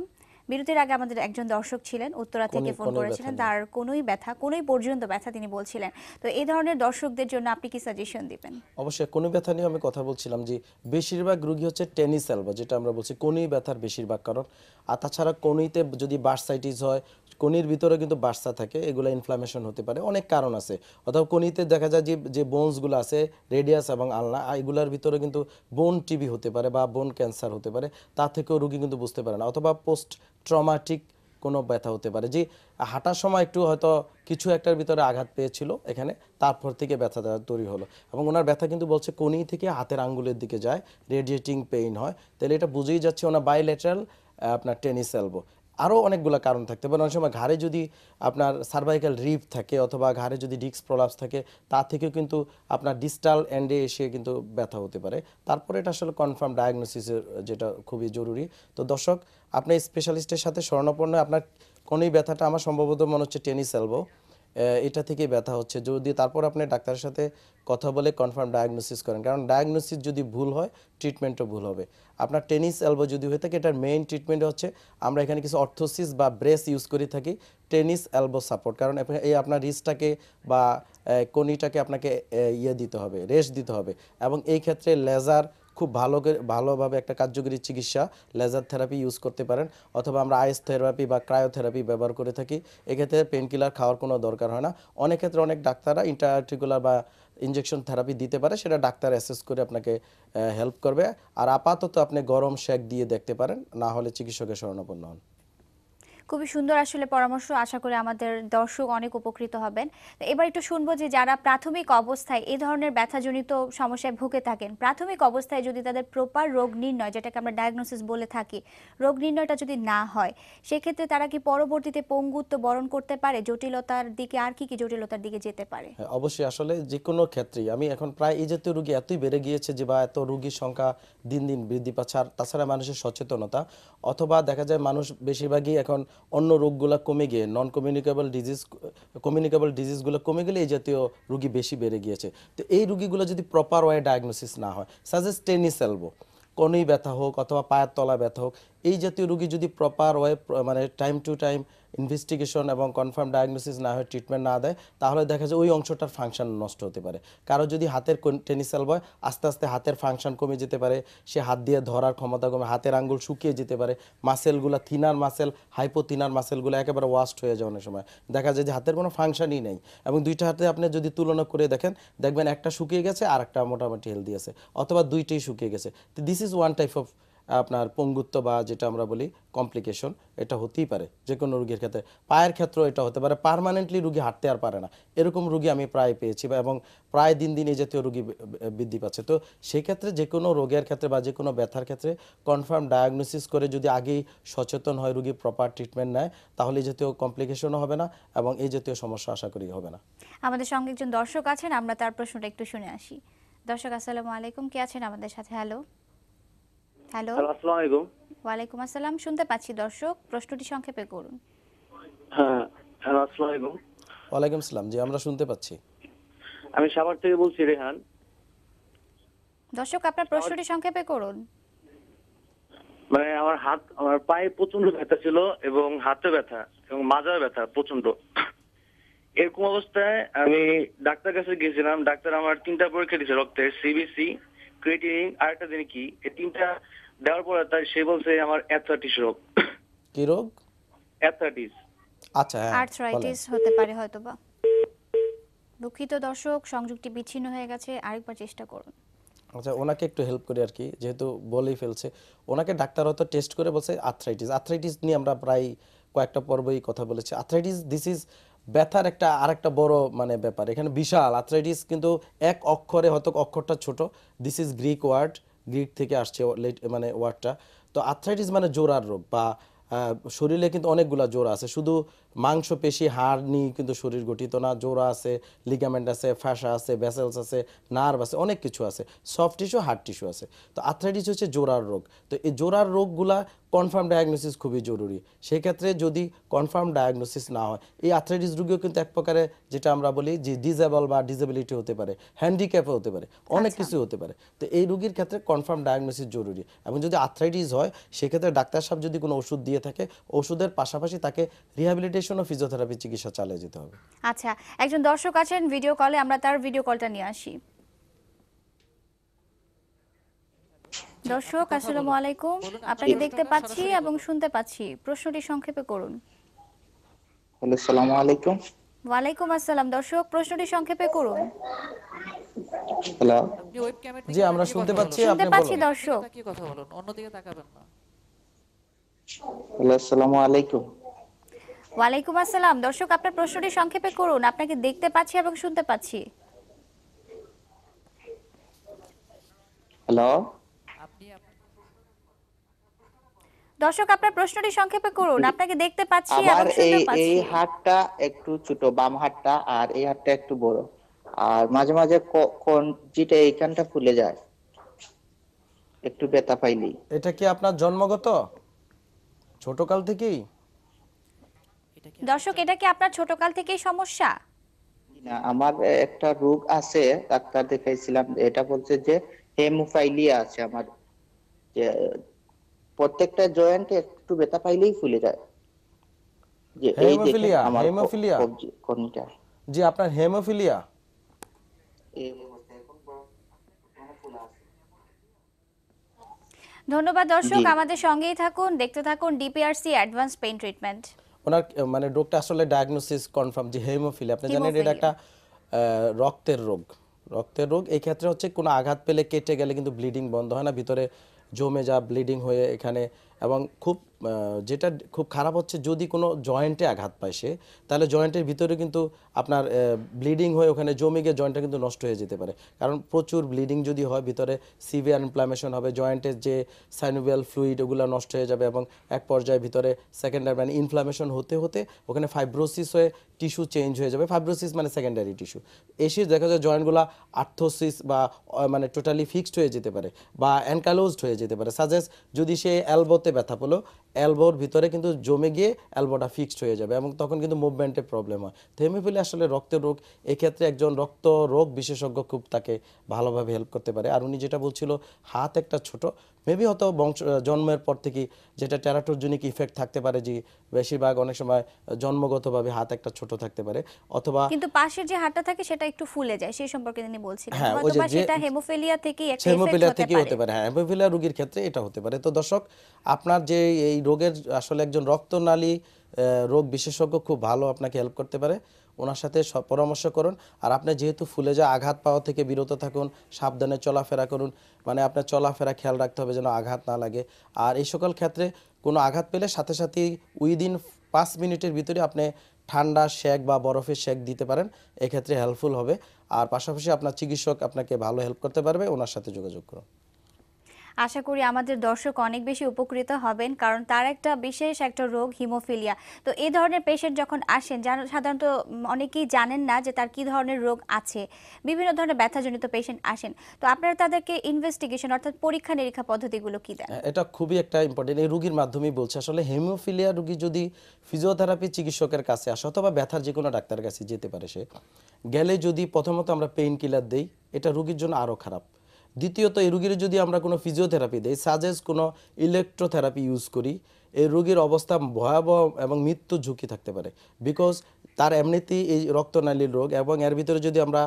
বিরতির আগে আমাদের একজন দর্শক ছিলেন উত্তরা থেকে ফোন করেছিলেন তার কোনোই ব্যথা কোনোই পর্যন্ত ব্যথা তিনি বলছিলেন তো এই ধরনের দর্শকদের জন্য আপনি কি সাজেশন দিবেন অবশ্যই কোনো ব্যথা নিয়ে আমি কথা বলছিলাম যে বেশিরভাগ রোগী হচ্ছে টেনিস এলবো যেটা আমরা বলছি কোনোই ব্যথার বেশিরভাগ কারণ আর তাছাড়া কোনোইতে যদি বার্সাইটিস হয় কনির ভিতরে কিন্তু বাসা থাকে এগুলো ইনফ্লামেশন হতে পারে অনেক কারণ আছে অথবা কনিতে দেখা যায় যে যে বোনসগুলো আছে রেডিয়াস এবং আলনা এগুলোর ভিতরে কিন্তু বোন টিবি হতে পারে বা বোন ক্যান্সার হতে পারে তা থেকেও রুগী কিন্তু বুঝতে পারে না অথবা পোস্ট ট্রমাটিক কোনো ব্যথা হতে পারে যে হাঁটার সময় একটু হয়তো কিছু একটার ভিতরে আঘাত পেয়েছিল এখানে তারপর থেকে ব্যথা তৈরি হলো এবং ওনার ব্যথা কিন্তু বলছে কোনি থেকে হাতের আঙ্গুলের দিকে যায় রেডিয়েটিং পেইন হয় তাহলে এটা বুঝেই যাচ্ছে ওনার বাইলেটারাল আপনার টেনিস এলবো আরও অনেকগুলো কারণ থাকতে পারে অনেক সময় ঘাড়ে যদি আপনার সার্ভাইকাল রিপ থাকে অথবা ঘাড়ে যদি ডিস্ক প্রলাপস থাকে তা থেকেও কিন্তু আপনার ডিস্টাল অ্যান্ডে এসে কিন্তু ব্যথা হতে পারে তারপরে এটা আসলে কনফার্ম ডায়াগনোসিসের যেটা খুবই জরুরি তো দর্শক আপনি স্পেশালিস্টের সাথে স্বর্ণপর্ণ আপনার কোনই ব্যথাটা আমার সম্ভবত মনে হচ্ছে টেনিস এলবো এটা থেকে ব্যথা হচ্ছে যদি তারপর আপনি ডাক্তারের সাথে কথা বলে কনফার্ম ডায়াগনোসিস করেন কারণ ডায়াগনোসিস যদি ভুল হয় ট্রিটমেন্টও ভুল হবে আপনার টেনিস এলবো যদি হয়ে থাকে এটার মেইন ট্রিটমেন্ট হচ্ছে আমরা এখানে কিছু অর্থোসিস বা ব্রেস ইউজ করে থাকি টেনিস এলবো সাপোর্ট কারণ এই আপনার রিস্টটাকে বা কনিটাকে আপনাকে ইয়ে দিতে হবে রেস্ট দিতে হবে এবং এই ক্ষেত্রে লেজার খুব ভালো ভালোভাবে একটা কার্যকরী চিকিৎসা লেজার থেরাপি ইউজ করতে পারেন অথবা আমরা আইস থেরাপি বা ক্রায়োথেরাপি ব্যবহার করে থাকি এক্ষেত্রে পেন কিলার খাওয়ার কোনো দরকার হয় না অনেক ক্ষেত্রে অনেক ডাক্তাররা ইন্টারটিকুলার বা ইঞ্জেকশন থেরাপি দিতে পারে সেটা ডাক্তার অ্যাসেস করে আপনাকে হেল্প করবে আর আপাতত আপনি গরম শেক দিয়ে দেখতে পারেন না হলে চিকিৎসকের শরণাপন্ন হন খুবই সুন্দর আসলে পরামর্শ আশা করি আমাদের দর্শক অনেক উপকৃত হবেন এবার একটু শুনবো যে যারা প্রাথমিক অবস্থায় এই ধরনের ব্যথাজনিত সমস্যায় ভুগে থাকেন প্রাথমিক অবস্থায় যদি তাদের প্রপার রোগ নির্ণয় যেটাকে আমরা ডায়াগনোসিস বলে থাকি রোগ নির্ণয়টা যদি না হয় সেক্ষেত্রে তারা কি পরবর্তীতে পঙ্গুত্ব বরণ করতে পারে জটিলতার দিকে আর কি কি জটিলতার দিকে যেতে পারে হ্যাঁ, অবশ্যই আসলে যে কোনো ক্ষেত্রেই আমি এখন প্রায় এই জাতীয় রুগী এতই বেড়ে গিয়েছে যে বা এত রুগীর সংখ্যা দিন দিন বৃদ্ধি পাচ্ছে আর তাছাড়া মানুষের সচেতনতা অথবা দেখা যায় মানুষ বেশিরভাগই এখন অন্য রোগগুলো কমে গিয়ে নন কমিউনিকেবল ডিজিজ কমিউনিকেবল ডিজিজগুলো কমে গেলে এই জাতীয় রুগী বেশি বেড়ে গিয়েছে তো এই রুগীগুলো যদি প্রপার ওয়ে ডায়াগনোসিস না হয় সাজেস্ট টেনিস এলবো কনেই ব্যথা হোক অথবা পায়ের তলা ব্যথা হোক এই জাতীয় রুগী যদি প্রপার ওয়ে মানে টাইম টু টাইম ইনভেস্টিগেশন এবং কনফার্ম ডায়াগনোসিস না হয় ট্রিটমেন্ট না দেয় তাহলে দেখা যায় ওই অংশটার ফাংশন নষ্ট হতে পারে কারো যদি হাতের টেনিসাল বয় আস্তে আস্তে হাতের ফাংশন কমে যেতে পারে সে হাত দিয়ে ধরার ক্ষমতা কমে হাতের আঙ্গুল শুকিয়ে যেতে পারে মাসেলগুলো থিনার মাসেল হাইপো থিনার মাসেলগুলো একেবারে ওয়াস্ট হয়ে যায় অনেক সময় দেখা যায় যে হাতের কোনো ফাংশনই নেই এবং দুইটা হাতে আপনি যদি তুলনা করে দেখেন দেখবেন একটা শুকিয়ে গেছে আর একটা মোটামুটি হেলদি আছে অথবা দুইটাই শুকিয়ে গেছে this is one type of আপনার পঙ্গুত্ব বা যেটা আমরা বলি কমপ্লিকেশন এটা হতেই পারে যে কোনো রুগীর ক্ষেত্রে পায়ের ক্ষেত্রেও এটা হতে পারে পারমানেন্টলি রুগী হাঁটতে আর পারে না এরকম রুগী আমি প্রায় পেয়েছি বা এবং প্রায় দিন দিন এই জাতীয় রুগী বৃদ্ধি পাচ্ছে তো সেই ক্ষেত্রে যে কোনো রোগের ক্ষেত্রে বা যে কোনো ব্যথার ক্ষেত্রে কনফার্ম ডায়াগনোসিস করে যদি আগেই সচেতন হয় রুগী প্রপার ট্রিটমেন্ট নেয় তাহলে এই জাতীয় কমপ্লিকেশনও হবে না এবং এই জাতীয় সমস্যা আশা করি হবে না আমাদের সঙ্গে একজন দর্শক আছেন আমরা তার প্রশ্নটা একটু শুনে আসি দর্শক আসসালামু আলাইকুম কে আছেন আমাদের সাথে হ্যালো হ্যালো আসসালামু আলাইকুম আসসালাম শুনতে পাচ্ছি দর্শক প্রশ্নটি সংক্ষেপে করুন হ্যাঁ আসসালামু আলাইকুম আসসালাম জি আমরা শুনতে পাচ্ছি আমি সাভার থেকে বলছি রেহান দর্শক আপনার প্রশ্নটি সংক্ষেপে করুন মানে আমার হাত আমার পায়ে প্রচন্ড ব্যথা ছিল এবং হাতে ব্যথা এবং মাজার ব্যথা প্রচন্ড এরকম অবস্থায় আমি ডাক্তার কাছে গিয়েছিলাম ডাক্তার আমার তিনটা পরীক্ষা দিয়েছে রক্তের সিবিসি ক্রিয়েটিনিন আর একটা দিন কি এই তিনটা দেওয়ার পরে তাই সে বলছে আমার রোগ কি রোগ আচ্ছা আর্থ্রাইটিস হ্যাঁ, হতে পারে হয়তো বা দুঃখিত দর্শক বিচ্ছিন্ন হয়ে গেছে আরেকবার চেষ্টা করুন আচ্ছা ওনাকে একটু হেল্প করি আর কি যেহেতু বলেই ফেলছে ওনাকে ডাক্তার হয়তো টেস্ট করে বলছে আর্থ্রাইটিস আর্থ্রাইটিস নিয়ে আমরা প্রায় কয়েকটা পর্বই কথা বলেছি আর্থ্রাইটিস দিস ইজ ব্যথার একটা একটা বড় মানে ব্যাপার এখানে বিশাল আর্থ্রাইটিস কিন্তু এক অক্ষরে হয়তো অক্ষরটা ছোট this is Greek word Greek থেকে আসছে মানে ওয়ার্ডটা তো আর্থ্রাইটিস মানে জোরার রোগ বা শরীরে কিন্তু অনেকগুলা জোর আছে শুধু মাংস পেশি হাড় নিয়ে কিন্তু শরীর গঠিত না জোড়া আছে লিগামেন্ট আছে ফ্যাসা আছে ভেসেলস আছে নার্ভ আছে অনেক কিছু আছে সফট টিস্যু হার্ড টিস্যু আছে তো আর্থ্রাইটিস হচ্ছে জোড়ার রোগ তো এই জোড়ার রোগগুলা কনফার্ম ডায়াগনোসিস খুবই জরুরি সেক্ষেত্রে যদি কনফার্ম ডায়াগনোসিস না হয় এই আর্থ্রাইটিস রোগীও কিন্তু এক প্রকারে যেটা আমরা বলি যে ডিজেবল বা ডিজেবিলিটি হতে পারে হ্যান্ডিক্যাপও হতে পারে অনেক আচ্ছা। কিছু হতে পারে তো এই রোগীর ক্ষেত্রে কনফার্ম ডায়াগনোসিস জরুরি এবং যদি আর্থ্রাইটিস হয় সেক্ষেত্রে ডাক্তার সাহেব যদি কোনো ওষুধ দিয়ে থাকে ওষুধের পাশাপাশি তাকে রিহ্যাবিলিটেশন নিউট্রিশন ও ফিজিওথেরাপি চিকিৎসা চালিয়ে যেতে হবে আচ্ছা একজন দর্শক আছেন ভিডিও কলে আমরা তার ভিডিও কলটা নিয়ে আসি দর্শক আসসালামু আলাইকুম আপনাকে দেখতে পাচ্ছি এবং শুনতে পাচ্ছি প্রশ্নটি সংক্ষেপে করুন হ্যালো আসসালামু আলাইকুম ওয়ালাইকুম আসসালাম দর্শক প্রশ্নটি সংক্ষেপে করুন হ্যালো জি আমরা শুনতে পাচ্ছি শুনতে পাচ্ছি দর্শক কি কথা বলুন অন্যদিকে তাকাবেন না আসসালামু আলাইকুম ওয়ালাইকুম আসসালাম দর্শক আপনার প্রশ্নটি সংক্ষেপে করুন আপনাকে দেখতে পাচ্ছি এবং শুনতে পাচ্ছি হ্যালো দর্শক আপনার প্রশ্নটি সংক্ষেপে করুন আপনাকে দেখতে পাচ্ছি এবং শুনতে পাচ্ছি এই হাতটা একটু ছোট বাম হাতটা আর এই হাতটা একটু বড় আর মাঝে মাঝে কোন জিটা এইখানটা ফুলে যায় একটু ব্যথা পাইলি এটা কি আপনার জন্মগত ছোটকাল থেকেই দর্শক এটা কি আপনার ছোটকাল থেকেই সমস্যা না আমার একটা রোগ আছে ডাক্তার দেখাইছিলাম এটা বলছে যে হেমোফাইলিয়া আছে আমার যে প্রত্যেকটা জয়েন্টে একটু ব্যথা পাইলেই ফুলে যায় যে এই যে আমার হেমোফিলিয়া কোনটা জি আপনার হেমোফিলিয়া ধন্যবাদ দর্শক আমাদের সঙ্গেই থাকুন দেখতে থাকুন ডিপিআরসি অ্যাডভান্স পেইন ট্রিটমেন্ট ওনার মানে রোগটা আসলে ডায়াগনোসিস কনফার্ম যে হেমোফিলি আপনি জানেন এটা একটা রক্তের রোগ রক্তের রোগ এই ক্ষেত্রে হচ্ছে কোনো আঘাত পেলে কেটে গেলে কিন্তু ব্লিডিং বন্ধ হয় না ভিতরে জমে যা ব্লিডিং হয়ে এখানে এবং খুব যেটা খুব খারাপ হচ্ছে যদি কোনো জয়েন্টে আঘাত পায় সে তাহলে জয়েন্টের ভিতরে কিন্তু আপনার ব্লিডিং হয়ে ওখানে জমে গিয়ে জয়েন্টটা কিন্তু নষ্ট হয়ে যেতে পারে কারণ প্রচুর ব্লিডিং যদি হয় ভিতরে সিভিয়ার ইনফ্লামেশন হবে জয়েন্টের যে সাইনোভিয়াল ফ্লুইড ওগুলো নষ্ট হয়ে যাবে এবং এক পর্যায়ে ভিতরে সেকেন্ডারি মানে ইনফ্লামেশন হতে হতে ওখানে ফাইব্রোসিস হয়ে টিস্যু চেঞ্জ হয়ে যাবে ফাইব্রোসিস মানে সেকেন্ডারি টিস্যু এসে দেখা যায় জয়েন্টগুলো আর্থোসিস বা মানে টোটালি ফিক্সড হয়ে যেতে পারে বা অ্যানকালোজড হয়ে যেতে পারে সাজেস্ট যদি সে অ্যালবোতে ব্যথা পেলো অ্যালবোর ভিতরে কিন্তু জমে গিয়ে অ্যালবোটা ফিক্সড হয়ে যাবে এবং তখন কিন্তু মুভমেন্টের প্রবলেম হয় তো আসলে রক্ত রোগ এক্ষেত্রে একজন রক্ত রোগ বিশেষজ্ঞ খুব তাকে ভালোভাবে হেল্প করতে পারে আর উনি যেটা বলছিল হাত একটা ছোট মেবি হয়তো বংশ জন্মের পর থেকে যেটা টেরাটোজেনিক ইফেক্ট থাকতে পারে যে বেশিরভাগ অনেক সময় জন্মগতভাবে হাত একটা ছোট থাকতে পারে অথবা কিন্তু পাশের যে হাড়টা থাকে সেটা একটু ফুলে যায় সেই সম্পর্কে তিনি বলছিলেন হ্যাঁ ওই যে সেটা হেমোফিলিয়া থেকে একটা ইফেক্ট হেমোফিলিয়া থেকে হতে পারে হ্যাঁ হেমোফিলিয়া রোগীর ক্ষেত্রে এটা হতে পারে তো দর্শক আপনার যে এই রোগের আসলে একজন রক্তনালী রোগ বিশেষজ্ঞ খুব ভালো আপনাকে হেল্প করতে পারে ওনার সাথে পরামর্শ করুন আর আপনি যেহেতু ফুলে যা আঘাত পাওয়া থেকে বিরত থাকুন সাবধানে চলাফেরা করুন মানে আপনার চলাফেরা খেয়াল রাখতে হবে যেন আঘাত না লাগে আর এই সকল ক্ষেত্রে কোনো আঘাত পেলে সাথে সাথে উইদিন পাঁচ মিনিটের ভিতরে আপনি ঠান্ডা শেক বা বরফের শেক দিতে পারেন এক্ষেত্রে হেল্পফুল হবে আর পাশাপাশি আপনার চিকিৎসক আপনাকে ভালো হেল্প করতে পারবে ওনার সাথে যোগাযোগ করুন আশা করি আমাদের দর্শক অনেক বেশি উপকৃত হবেন কারণ তার একটা বিশেষ একটা রোগ হিমোফিলিয়া তো এই ধরনের পেশেন্ট যখন আসেন সাধারণত অনেকেই জানেন না যে তার কি ধরনের রোগ আছে বিভিন্ন ধরনের ব্যথাজনিত পেশেন্ট আসেন তো আপনারা তাদেরকে ইনভেস্টিগেশন অর্থাৎ পরীক্ষা নিরীক্ষা পদ্ধতিগুলো কি দেন এটা খুবই একটা ইম্পর্টেন্ট এই রোগীর মাধ্যমেই বলছে আসলে হেমোফিলিয়া রোগী যদি ফিজিওথেরাপি চিকিৎসকের কাছে আসে অথবা ব্যথার যে কোনো ডাক্তারের কাছে যেতে পারে সে গেলে যদি প্রথমত আমরা পেইন কিলার দেই এটা রোগীর জন্য আরও খারাপ দ্বিতীয়ত এই রুগীর যদি আমরা কোনো ফিজিওথেরাপি দিই সাজেস কোনো ইলেকট্রোথেরাপি ইউজ করি এই রোগীর অবস্থা ভয়াবহ এবং মৃত্যু ঝুঁকি থাকতে পারে বিকজ তার এমনিতেই এই রক্তনালীর রোগ এবং এর ভিতরে যদি আমরা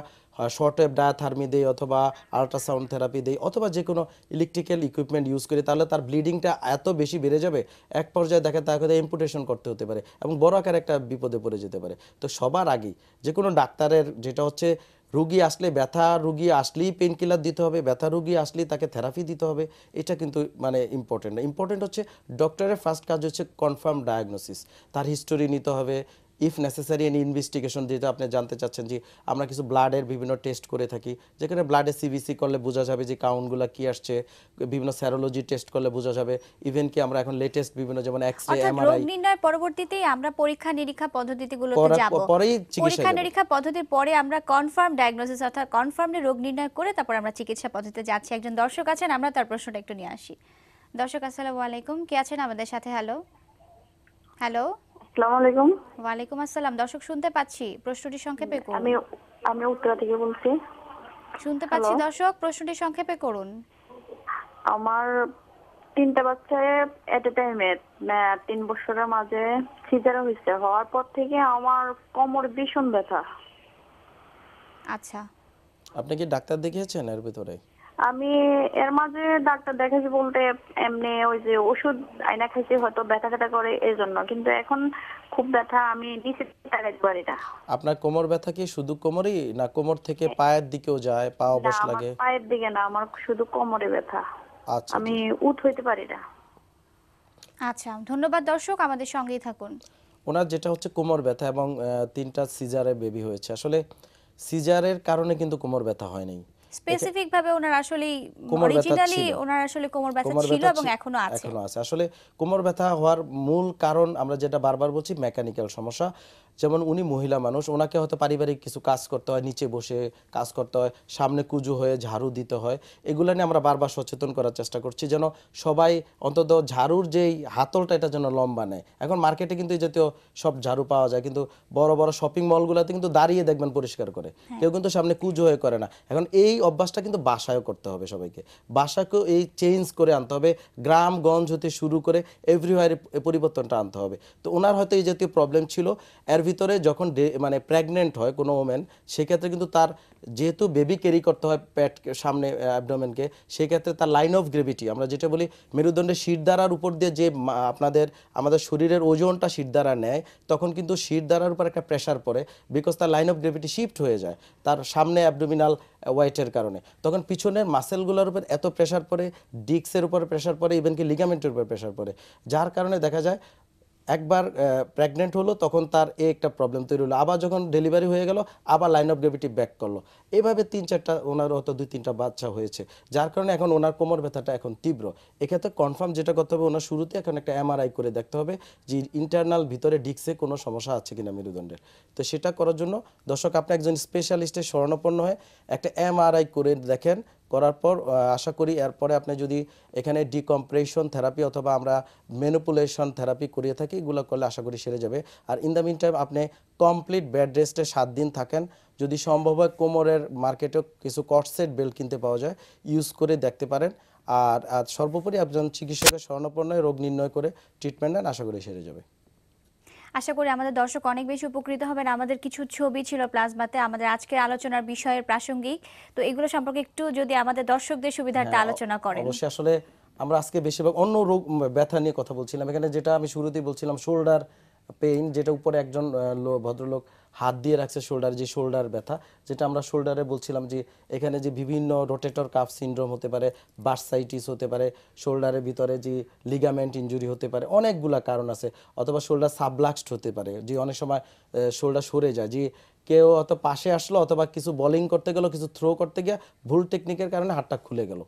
শর্ট ওয়েভ ডায়াথার্মি দিই অথবা আল্ট্রাসাউন্ড থেরাপি দিই অথবা যে কোনো ইলেকট্রিক্যাল ইকুইপমেন্ট ইউজ করি তাহলে তার ব্লিডিংটা এত বেশি বেড়ে যাবে এক পর্যায়ে দেখা তাকে ইম্পুটেশন করতে হতে পারে এবং বড় আকার একটা বিপদে পড়ে যেতে পারে তো সবার আগেই যে কোনো ডাক্তারের যেটা হচ্ছে রুগী আসলে ব্যথা রুগী আসলেই পেন কিলার দিতে হবে ব্যথা রুগী আসলেই তাকে থেরাপি দিতে হবে এটা কিন্তু মানে ইম্পর্টেন্ট না ইম্পর্টেন্ট হচ্ছে ডক্টরের ফার্স্ট কাজ হচ্ছে কনফার্ম ডায়াগনোসিস তার হিস্টোরি নিতে হবে ইফ নেসেসারি এন ইনভেস্টিগেশন যেটা আপনি জানতে চাচ্ছেন যে আমরা কিছু ব্লাডের বিভিন্ন টেস্ট করে থাকি যেখানে ব্লাডে সিবিসি করলে বোঝা যাবে যে কাউন্টগুলো কি আসছে বিভিন্ন স্যারোলজি টেস্ট করলে বোঝা যাবে ইভেন কি আমরা এখন লেটেস্ট বিভিন্ন যেমন এক্সরে এমআরআই নির্ণয় আমরা পরীক্ষা নিরীক্ষা যাব পরেই পরীক্ষা নিরীক্ষা পদ্ধতির পরে আমরা কনফার্ম ডায়াগনোসিস অর্থাৎ কনফার্ম রোগ নির্ণয় করে তারপর আমরা চিকিৎসা পদ্ধতিতে যাচ্ছি একজন দর্শক আছেন আমরা তার প্রশ্নটা একটু নিয়ে আসি দর্শক আসসালামু আলাইকুম কে আছেন আমাদের সাথে হ্যালো হ্যালো আসসালামু আলাইকুম ওয়ালাইকুম আসসালাম দর্শক শুনতে পাচ্ছি প্রশ্নটি সংক্ষেপে করুন আমি আমি উত্তরা থেকে বলছি শুনতে পাচ্ছি দর্শক প্রশ্নটি সংক্ষেপে করুন আমার তিনটা বাচ্চা এট এ টাইমে তিন বছরের মাঝে সিজার হয়েছে হওয়ার পর থেকে আমার কোমর ভীষণ ব্যথা আচ্ছা আপনি কি ডাক্তার দেখিয়েছেন এর ভিতরে আমি এর মাঝে ডাক্তার দেখাইছি বলতে এমনি ওই যে ওষুধ আইনা খাইছি হয়তো ব্যথা ব্যথা করে এই জন্য কিন্তু এখন খুব ব্যথা আমি নিচে তাকাইতে পারি না আপনার কোমর ব্যথা কি শুধু কোমরই না কোমর থেকে পায়ের দিকেও যায় পা অবশ লাগে পায়ের দিকে না আমার শুধু কোমরে ব্যথা আচ্ছা আমি আচ্ছা। উঠ হইতে পারি না আচ্ছা ধন্যবাদ দর্শক আমাদের সঙ্গেই থাকুন ওনার যেটা হচ্ছে কোমর ব্যথা এবং তিনটা সিজারে বেবি হয়েছে আসলে সিজারের কারণে কিন্তু কোমর ব্যথা হয় নাই স্পেসিফিক ভাবে ওনার আসলে অরিজিনালি ওনার আসলে কোমর ব্যথা ছিল এবং এখনো আছে এখনো আছে আসলে কোমর ব্যথা হওয়ার মূল কারণ আমরা যেটা বারবার বলছি মেকানিক্যাল সমস্যা যেমন উনি মহিলা মানুষ ওনাকে হয়তো পারিবারিক কিছু কাজ করতে হয় নিচে বসে কাজ করতে হয় সামনে কুজু হয়ে ঝাড়ু দিতে হয় এগুলো নিয়ে আমরা বারবার সচেতন করার চেষ্টা করছি যেন সবাই অন্তত ঝাড়ুর যেই হাতলটা এটা যেন লম্বা নেয় এখন মার্কেটে কিন্তু এই জাতীয় সব ঝাড়ু পাওয়া যায় কিন্তু বড় বড় শপিং মলগুলোতে কিন্তু দাঁড়িয়ে দেখবেন পরিষ্কার করে হ্যাঁ। কেউ কিন্তু সামনে কুজো হয়ে করে না এখন এই অভ্যাসটা কিন্তু বাসায়ও করতে হবে সবাইকে বাসাকেও এই চেঞ্জ করে আনতে হবে গ্রাম গঞ্জ হতে শুরু করে এভরিওয়ার পরিবর্তনটা আনতে হবে তো ওনার হয়তো এই জাতীয় প্রবলেম ছিল এর ভিতরে যখন মানে প্রেগনেন্ট হয় কোনো ওমেন সেক্ষেত্রে কিন্তু তার যেহেতু বেবি ক্যারি করতে হয় প্যাট সামনে অ্যাবডোমেনকে সেক্ষেত্রে তার লাইন অফ গ্রেভিটি আমরা যেটা বলি মেরুদণ্ডের শিরদারার উপর দিয়ে যে আপনাদের আমাদের শরীরের ওজনটা শিরদারা নেয় তখন কিন্তু শিরদারার উপর একটা প্রেশার পড়ে বিকজ তার লাইন অফ গ্রেভিটি শিফট হয়ে যায় তার সামনে অ্যাবডোমিনাল ওয়েটের কারণে তখন পিছনের মাসেলগুলোর উপর এত প্রেশার পড়ে ডিক্সের উপর প্রেশার পড়ে কি লিগামেন্টের উপর প্রেশার পড়ে যার কারণে দেখা যায় একবার প্রেগনেন্ট হলো তখন তার এ একটা প্রবলেম তৈরি হলো আবার যখন ডেলিভারি হয়ে গেল আবার লাইন অফ গ্রেভিটি ব্যাক করলো এভাবে তিন চারটা ওনার হয়তো দুই তিনটা বাচ্চা হয়েছে যার কারণে এখন ওনার কোমর ব্যথাটা এখন তীব্র এক্ষেত্রে কনফার্ম যেটা করতে হবে ওনার শুরুতে এখন একটা এমআরআই করে দেখতে হবে যে ইন্টারনাল ভিতরে ডিক্সে কোনো সমস্যা আছে কিনা মেরুদণ্ডের তো সেটা করার জন্য দর্শক আপনি একজন স্পেশালিস্টের স্বর্ণপন্ন হয়ে একটা এমআরআই করে দেখেন করার পর আশা করি এরপরে আপনি যদি এখানে ডিকম্প্রেশন থেরাপি অথবা আমরা মেনুপুলেশন থেরাপি করিয়ে থাকি এগুলো করলে আশা করি সেরে যাবে আর ইন দ্য মিন টাইম আপনি কমপ্লিট বেড রেস্টে সাত দিন থাকেন যদি সম্ভব হয় কোমরের মার্কেটেও কিছু কটসেট বেল কিনতে পাওয়া যায় ইউজ করে দেখতে পারেন আর সর্বোপরি একজন চিকিৎসকের স্বর্ণপর্ণায় রোগ নির্ণয় করে ট্রিটমেন্ট নেন আশা করি সেরে যাবে আশা করি আমাদের দর্শক অনেক বেশি উপকৃত হবেন আমাদের কিছু ছবি ছিল প্লাজমাতে আমাদের আজকের আলোচনার বিষয়ের প্রাসঙ্গিক তো এগুলো সম্পর্কে একটু যদি আমাদের দর্শকদের সুবিধার্থে হ্যাঁ, আলোচনা করেন অবশ্যই আসলে আমরা আজকে বেশিরভাগ অন্য রোগ ব্যথা নিয়ে কথা বলছিলাম এখানে যেটা আমি শুরুতেই বলছিলাম শোল্ডার পেইন যেটা উপরে একজন ভদ্রলোক হাত দিয়ে রাখছে শোল্ডার যে শোল্ডার ব্যথা যেটা আমরা শোল্ডারে বলছিলাম যে এখানে যে বিভিন্ন রোটেটর কাফ সিন্ড্রোম হতে পারে বার্সাইটিস হতে পারে শোল্ডারের ভিতরে যে লিগামেন্ট ইঞ্জুরি হতে পারে অনেকগুলা কারণ আছে অথবা শোল্ডার সাবলাক্সড হতে পারে যে অনেক সময় শোল্ডার সরে যায় যে কেউ অত পাশে আসলো অথবা কিছু বলিং করতে গেলো কিছু থ্রো করতে গিয়ে ভুল টেকনিকের কারণে হাতটা খুলে গেল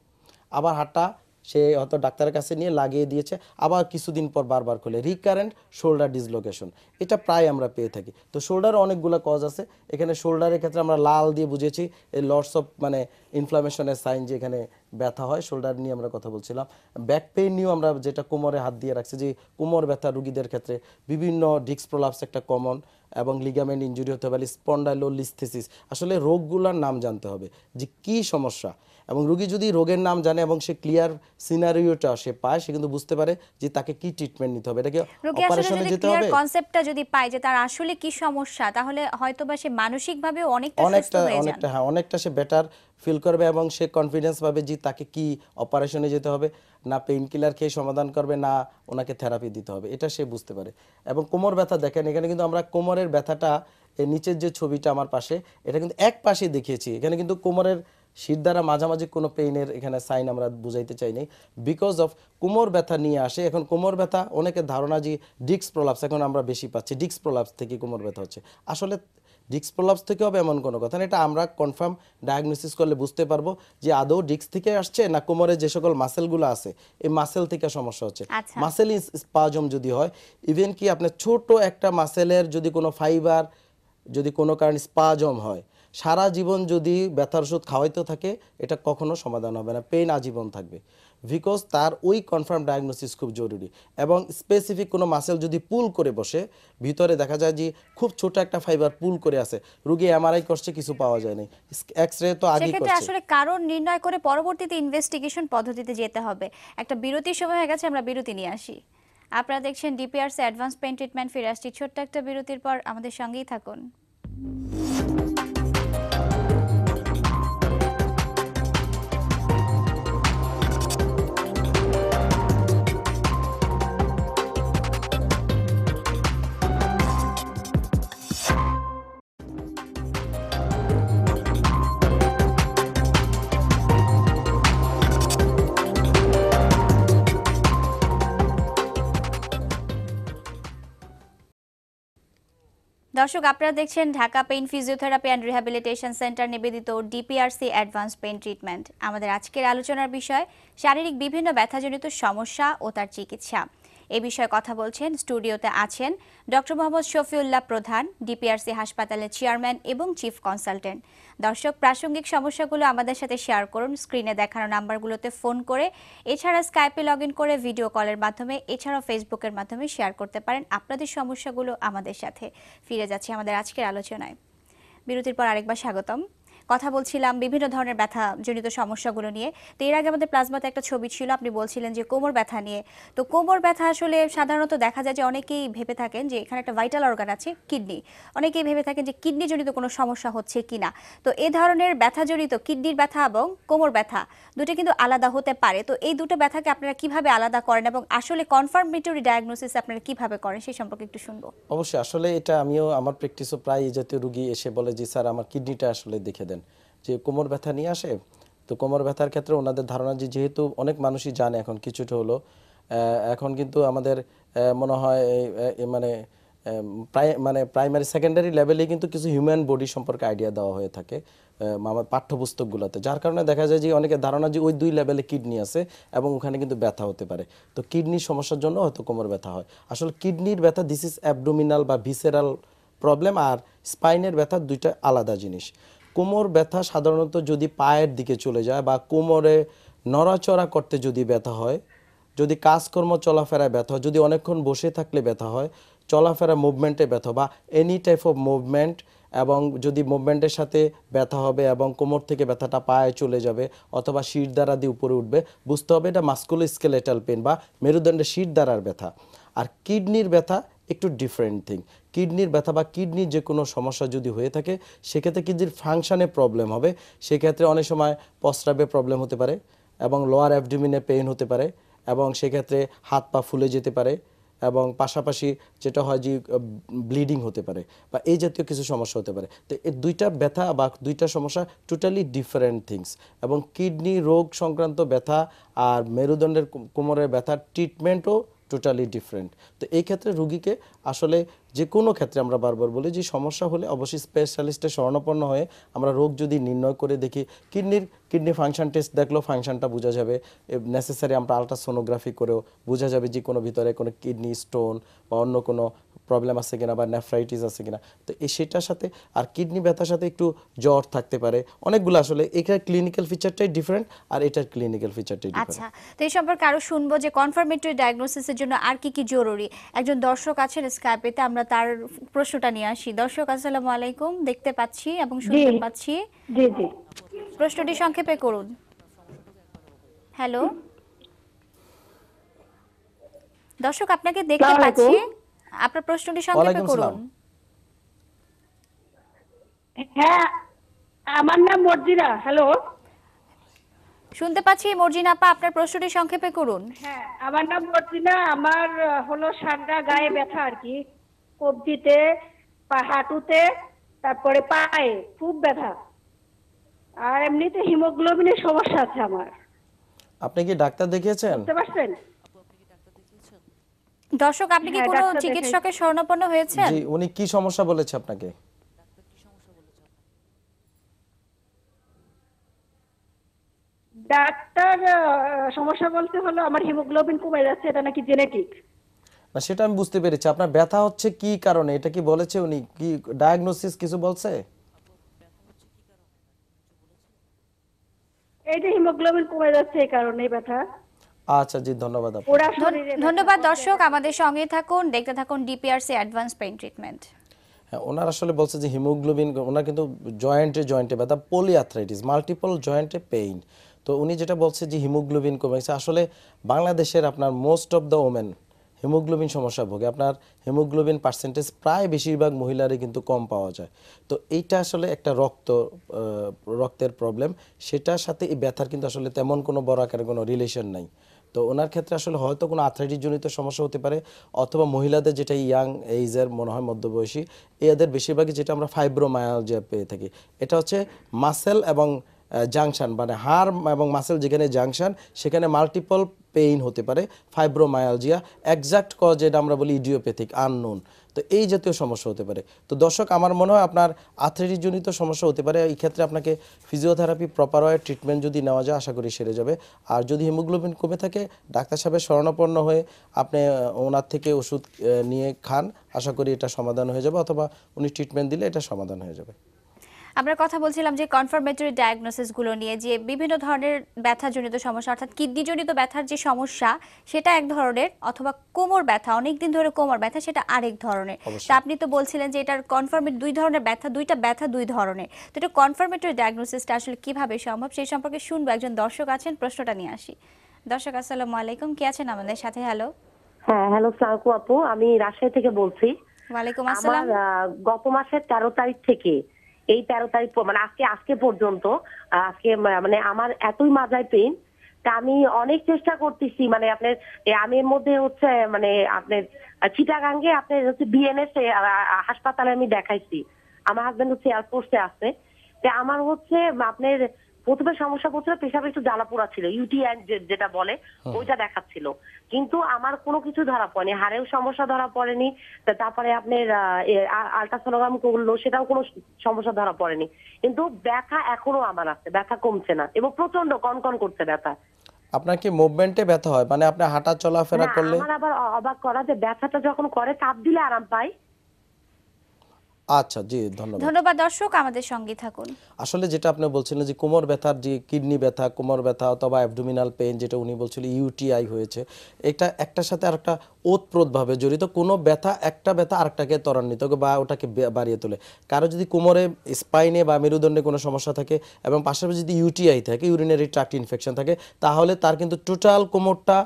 আবার হাতটা সে হয়তো ডাক্তারের কাছে নিয়ে লাগিয়ে দিয়েছে আবার কিছুদিন পর বারবার খুলে রিকারেন্ট শোল্ডার ডিসলোকেশন এটা প্রায় আমরা পেয়ে থাকি তো শোল্ডারে অনেকগুলো কজ আছে এখানে শোল্ডারের ক্ষেত্রে আমরা লাল দিয়ে বুঝেছি এই লর্ডস অফ মানে ইনফ্লামেশনের সাইন যে এখানে ব্যথা হয় শোল্ডার নিয়ে আমরা কথা বলছিলাম ব্যাক পেইন নিয়েও আমরা যেটা কোমরে হাত দিয়ে রাখছি যে কোমর ব্যথা রুগীদের ক্ষেত্রে বিভিন্ন ডিস্ক প্রলাপস একটা কমন এবং লিগামেন্ট ইঞ্জুরি হতে পারে স্পন্ডাইলোলিস্থেসিস আসলে রোগগুলোর নাম জানতে হবে যে কি সমস্যা এবং রুগী যদি রোগের নাম জানে এবং সে ক্লিয়ার সিনারিওটা সে পায় সে কিন্তু বুঝতে পারে যে তাকে কি ট্রিটমেন্ট নিতে হবে এটাকে অপারেশনে যেতে হবে কনসেপ্টটা যদি পায় যে তার আসলে কি সমস্যা তাহলে হয়তোবা সে মানসিকভাবে অনেকটা অনেকটা অনেকটা হ্যাঁ অনেকটা সে বেটার ফিল করবে এবং সে কনফিডেন্স পাবে যে তাকে কি অপারেশনে যেতে হবে না পেইন কিলার খেয়ে সমাধান করবে না ওনাকে থেরাপি দিতে হবে এটা সে বুঝতে পারে এবং কোমর ব্যথা দেখেন এখানে কিন্তু আমরা কোমরের ব্যথাটা নিচের যে ছবিটা আমার পাশে এটা কিন্তু এক পাশে দেখিয়েছি এখানে কিন্তু কোমরের শীত দ্বারা মাঝামাঝি কোনো পেইনের এখানে সাইন আমরা বুঝাইতে চাই নাই বিকজ অফ কোমর ব্যথা নিয়ে আসে এখন কোমর ব্যথা অনেকের ধারণা যে ডিক্স প্রলাপস এখন আমরা বেশি পাচ্ছি ডিক্স প্রলাপস থেকে কোমর ব্যথা হচ্ছে আসলে ডিক্স প্রলাপস থেকে হবে এমন কোনো কথা না এটা আমরা কনফার্ম ডায়াগনোসিস করলে বুঝতে পারবো যে আদৌ ডিক্স থেকে আসছে না কোমরে যে সকল মাসেলগুলো আছে এই মাসেল থেকে সমস্যা হচ্ছে মাসেল আচ্ছা। স্পাজম যদি হয় ইভেন কি আপনার ছোট একটা মাসেলের যদি কোনো ফাইবার যদি কোনো কারণে স্পাজম হয় সারা জীবন যদি ব্যথার ওষুধ খাওয়াইতে থাকে এটা কখনো সমাধান হবে না পেইন আজীবন থাকবে বিকজ তার ওই কনফার্ম ডায়াগনোসিস খুব জরুরি এবং স্পেসিফিক কোনো মাসেল যদি পুল করে বসে ভিতরে দেখা যায় যে খুব ছোট একটা ফাইবার পুল করে আছে রোগী এমআরআই করছে কিছু পাওয়া যায় এক্স এক্সরে তো আগে করছে আসলে কারণ নির্ণয় করে পরবর্তীতে ইনভেস্টিগেশন পদ্ধতিতে যেতে হবে একটা বিরতির সময় হয়ে গেছে আমরা বিরতি নিয়ে আসি আপনারা দেখছেন ডিপিআরসি অ্যাডভান্স পেইন্ট ট্রিটমেন্ট ফিরে আসছি ছোট্ট একটা বিরতির পর আমাদের সঙ্গেই থাকুন দর্শক আপনারা দেখছেন Dhaka pain physiotherapy and rehabilitation centre নিবেদিত ডিপিআরসি অ্যাডভান্স পেইন ট্রিটমেন্ট আমাদের আজকের আলোচনার বিষয় শারীরিক বিভিন্ন ব্যথাজনিত সমস্যা ও তার চিকিৎসা এ বিষয়ে কথা বলছেন স্টুডিওতে আছেন ডক্টর মোহাম্মদ শফিউল্লাহ প্রধান ডিপিআরসি হাসপাতালের চেয়ারম্যান এবং চিফ কনসালটেন্ট দর্শক প্রাসঙ্গিক সমস্যাগুলো আমাদের সাথে শেয়ার করুন স্ক্রিনে দেখানো নাম্বারগুলোতে ফোন করে এছাড়া স্কাইপে লগ করে ভিডিও কলের মাধ্যমে এছাড়াও ফেসবুকের মাধ্যমে শেয়ার করতে পারেন আপনাদের সমস্যাগুলো আমাদের সাথে ফিরে যাচ্ছে আমাদের আজকের আলোচনায় বিরতির পর আরেকবার স্বাগতম কথা বলছিলাম বিভিন্ন ধরনের ব্যথা জনিত সমস্যাগুলো নিয়ে তো এর আগে আমাদের প্লাজমাতে একটা ছবি ছিল আপনি বলছিলেন যে কোমর ব্যথা নিয়ে তো কোমর ব্যথা আসলে সাধারণত দেখা যায় যে অনেকেই ভেবে থাকেন যে এখানে একটা ভাইটাল অর্গান আছে কিডনি অনেকেই ভেবে থাকেন যে কিডনি জনিত কোনো সমস্যা হচ্ছে কিনা তো এ ধরনের ব্যথা জনিত কিডনির ব্যথা এবং কোমর ব্যথা দুটো কিন্তু আলাদা হতে পারে তো এই দুটো ব্যথাকে আপনারা কিভাবে আলাদা করেন এবং আসলে কনফার্মেটরি ডায়াগনোসিস আপনারা কিভাবে করেন সেই সম্পর্কে একটু শুনবো অবশ্যই আসলে এটা আমিও আমার প্র্যাকটিসও প্রায় এই জাতীয় রুগী এসে বলে যে স্যার আমার কিডনিটা আসলে দেখে দেন যে কোমর ব্যথা নিয়ে আসে তো কোমর ব্যথার ক্ষেত্রে ওনাদের ধারণা যে যেহেতু অনেক মানুষই জানে এখন কিছুটা হলো এখন কিন্তু আমাদের মনে হয় মানে প্রায় মানে প্রাইমারি সেকেন্ডারি লেভেলে কিন্তু কিছু হিউম্যান বডি সম্পর্কে আইডিয়া দেওয়া হয়ে থাকে আমার পাঠ্যপুস্তকগুলোতে যার কারণে দেখা যায় যে অনেকে ধারণা যে ওই দুই লেভেলে কিডনি আছে এবং ওখানে কিন্তু ব্যথা হতে পারে তো কিডনির সমস্যার জন্য হয়তো কোমর ব্যথা হয় আসলে কিডনির ব্যথা দিস ইজ অ্যাবডোমিনাল বা ভিসেরাল প্রবলেম আর স্পাইনের ব্যথা দুইটা আলাদা জিনিস কোমর ব্যথা সাধারণত যদি পায়ের দিকে চলে যায় বা কোমরে নড়াচড়া করতে যদি ব্যথা হয় যদি কাজকর্ম চলাফেরায় ব্যথা হয় যদি অনেকক্ষণ বসে থাকলে ব্যথা হয় চলাফেরা মুভমেন্টে ব্যথা বা এনি টাইপ অফ মুভমেন্ট এবং যদি মুভমেন্টের সাথে ব্যথা হবে এবং কোমর থেকে ব্যথাটা পায়ে চলে যাবে অথবা শির দ্বারা দিয়ে উপরে উঠবে বুঝতে হবে এটা মাস্কুল স্কেলেটাল পেন বা মেরুদণ্ডের শির দ্বারার ব্যথা আর কিডনির ব্যথা একটু ডিফারেন্ট থিং কিডনির ব্যথা বা কিডনির যে কোনো সমস্যা যদি হয়ে থাকে সেক্ষেত্রে কিডনির ফাংশানে প্রবলেম হবে সেক্ষেত্রে অনেক সময় প্রস্রাবে প্রবলেম হতে পারে এবং লোয়ার অ্যাভডিমিনে পেইন হতে পারে এবং সেক্ষেত্রে হাত পা ফুলে যেতে পারে এবং পাশাপাশি যেটা হয় যে ব্লিডিং হতে পারে বা এই জাতীয় কিছু সমস্যা হতে পারে তো এই দুইটা ব্যথা বা দুইটা সমস্যা টোটালি ডিফারেন্ট থিংস এবং কিডনি রোগ সংক্রান্ত ব্যথা আর মেরুদণ্ডের কোমরের ব্যথার ট্রিটমেন্টও টোটালি ডিফারেন্ট তো এই ক্ষেত্রে রুগীকে আসলে যে কোনো ক্ষেত্রে আমরা বারবার বলি যে সমস্যা হলে অবশ্যই স্পেশালিস্টের স্বর্ণপন্ন হয়ে আমরা রোগ যদি নির্ণয় করে দেখি কিডনির কিডনি ফাংশন টেস্ট দেখলেও ফাংশনটা বোঝা যাবে নেসেসারি আমরা আলট্রাসোনোগ্রাফি করেও বোঝা যাবে যে কোনো ভিতরে কোনো কিডনি স্টোন বা অন্য কোনো প্রবলেম আছে কিনা বা নেফ্রাইটিস আছে কিনা তো সেটার সাথে আর কিডনি ব্যথার সাথে একটু জ্বর থাকতে পারে অনেকগুলো আসলে এটার ক্লিনিক্যাল ফিচারটাই ডিফারেন্ট আর এটার ক্লিনিক্যাল ফিচারটাই আচ্ছা তো এই সম্পর্কে আরো শুনবো যে কনফার্মেটরি ডায়াগনোসিসের জন্য আর কি কি জরুরি একজন দর্শক আছেন স্কাইপেতে আমরা আমরা তার প্রশ্নটা নিয়ে আসি দর্শক আসসালামু আলাইকুম দেখতে পাচ্ছি এবং শুনতে পাচ্ছি জি জি প্রশ্নটি সংক্ষেপে করুন হ্যালো দর্শক আপনাকে দেখতে পাচ্ছি আপনার প্রশ্নটি সংক্ষেপে করুন হ্যাঁ আমার নাম মর্জিনা হ্যালো শুনতে পাচ্ছি মর্জিনা আপা আপনার প্রশ্নটি সংক্ষেপে করুন হ্যাঁ আমার নাম মর্জিনা আমার হলো সান্ডা গায়ে ব্যথা আর কি কবজিতে হাঁটুতে তারপরে পায়ে খুব ব্যথা আর এমনিতে হিমোগ্লোবিনের সমস্যা আছে আমার আপনি কি ডাক্তার দেখিয়েছেন বুঝতে পারছেন দর্শক আপনি কি হ্যাঁ, কোনো চিকিৎসকের শরণাপন্ন হয়েছেন জি উনি কি সমস্যা বলেছে আপনাকে ডাক্তার সমস্যা বলতে হলো আমার হিমোগ্লোবিন কমে যাচ্ছে এটা নাকি জেনেটিক না সেটা আমি বুঝতে পেরেছি আপনার ব্যথা হচ্ছে কি কারণে এটা কি বলেছে উনি কি ডায়াগনোসিস কিছু বলছে এটা হিমোগ্লোবিন কমে যাচ্ছে এই কারণে ব্যথা আচ্ছা জি ধন্যবাদ ধন্যবাদ দর্শক আমাদের সঙ্গে থাকুন দেখতে থাকুন ডিপিআরসি অ্যাডভান্স পেইন ট্রিটমেন্ট হ্যাঁ ওনার আসলে বলছে যে হিমোগ্লোবিন ওনার কিন্তু জয়েন্টে জয়েন্টে ব্যথা পলিআথ্রাইটিস মাল্টিপল জয়েন্টে পেইন তো উনি যেটা বলছে যে হিমোগ্লোবিন কমে গেছে আসলে বাংলাদেশের আপনার most of the women haemoglobin সমস্যা ভোগে আপনার হিমোগ্লোবিন পার্সেন্টেজ প্রায় বেশিরভাগ মহিলারই কিন্তু কম পাওয়া যায় তো এইটা আসলে একটা রক্ত রক্তের প্রবলেম সেটার সাথে এই ব্যথার কিন্তু আসলে তেমন কোনো বড় আকারের কোনো রিলেশন নাই তো ওনার ক্ষেত্রে আসলে হয়তো কোনো জনিত সমস্যা হতে পারে অথবা মহিলাদের যেটা ইয়াং এইজের মনে হয় মধ্যবয়সী এদের বেশিরভাগই যেটা আমরা ফাইব্রোমায়ালজিয়া পেয়ে থাকি এটা হচ্ছে মাসেল এবং জাংশন মানে হাড় এবং মাসেল যেখানে জাংশন সেখানে মাল্টিপল পেইন হতে পারে ফাইব্রোমায়ালজিয়া একজ্যাক্ট কজ যেটা আমরা বলি ইডিওপ্যাথিক আননোন তো এই জাতীয় সমস্যা হতে পারে তো দর্শক আমার মনে হয় আপনার আর্থ্রাইটিসজনিত সমস্যা হতে পারে এই ক্ষেত্রে আপনাকে ফিজিওথেরাপি প্রপার হয় ট্রিটমেন্ট যদি নেওয়া যায় আশা করি সেরে যাবে আর যদি হিমোগ্লোবিন কমে থাকে ডাক্তার সাহেবের শরণাপন্ন হয়ে আপনি ওনার থেকে ওষুধ নিয়ে খান আশা করি এটা সমাধান হয়ে যাবে অথবা উনি ট্রিটমেন্ট দিলে এটা সমাধান হয়ে যাবে আমরা কথা বলছিলাম যে কনফার্মেটরি ডায়াগনোসিস গুলো নিয়ে যে বিভিন্ন ধরনের ব্যথা জনিত সমস্যা অর্থাৎ জনিত ব্যথার যে সমস্যা সেটা এক ধরনের অথবা কোমর ব্যথা অনেকদিন ধরে কোমর ব্যথা সেটা আরেক ধরনের তা আপনি তো বলছিলেন যে এটার কনফার্মেট দুই ধরনের ব্যথা দুইটা ব্যথা দুই ধরনের তো এটা কনফার্মেটরি ডায়াগনোসিসটা আসলে কিভাবে সম্ভব সেই সম্পর্কে শুনবো একজন দর্শক আছেন প্রশ্নটা নিয়ে আসি দর্শক আসসালামু আলাইকুম কি আছেন আমাদের সাথে হ্যালো হ্যাঁ হ্যালো সাকু আপু আমি রাজশাহী থেকে বলছি ওয়ালাইকুম আসসালাম গত মাসের তেরো তারিখ থেকে এই তেরো তারিখ মানে আজকে আজকে পর্যন্ত আজকে মানে আমার এতই মাথায় পেন আমি অনেক চেষ্টা করতেছি মানে আপনার আমি এর মধ্যে হচ্ছে মানে আপনার চিটাগাঙ্গে আপনার হচ্ছে বিএনএস হাসপাতালে আমি দেখাইছি আমার হাজবেন্ড হচ্ছে এয়ারফোর্সে আছে তা আমার হচ্ছে আপনার প্রথমে সমস্যা করছিল পেশাবে একটু জ্বালা পোড়া ছিল ইউটি যেটা বলে হ্যাঁ। ওইটা দেখাচ্ছিল কিন্তু আমার কোনো কিছু ধরা পড়েনি হাড়েও সমস্যা ধরা পড়েনি তারপরে আপনার আল্ট্রাসোনোগ্রাম করলো সেটাও কোনো সমস্যা ধরা পড়েনি কিন্তু ব্যথা এখনো আমার আছে ব্যথা কমছে না এবং প্রচন্ড কনকন করছে ব্যথা আপনার কি মুভমেন্টে ব্যথা হয় মানে আপনি হাঁটা চলাফেরা করলে আমার আবার অবাক করা যে ব্যথাটা যখন করে তাপ দিলে আরাম পায় আচ্ছা জি ধন্যবাদ ধন্যবাদ দর্শক আমাদের সঙ্গে থাকুন আসলে যেটা আপনি বলছিলেন যে কোমর ব্যথার যে কিডনি ব্যথা কোমর ব্যথা অথবা অ্যাবডোমিনাল পেইন যেটা উনি বলছিল ইউটিআই হয়েছে এটা একটার সাথে আরেকটা ওতপ্রোতভাবে জড়িত কোনো ব্যথা একটা ব্যথা আরেকটাকে ত্বরান্বিত বা ওটাকে বাড়িয়ে তোলে কারো যদি কোমরে স্পাইনে বা মেরুদণ্ডে কোনো সমস্যা থাকে এবং পাশাপাশি যদি ইউটিআই থাকে ইউরিনারি ট্রাক্ট ইনফেকশন থাকে তাহলে তার কিন্তু টোটাল কোমরটা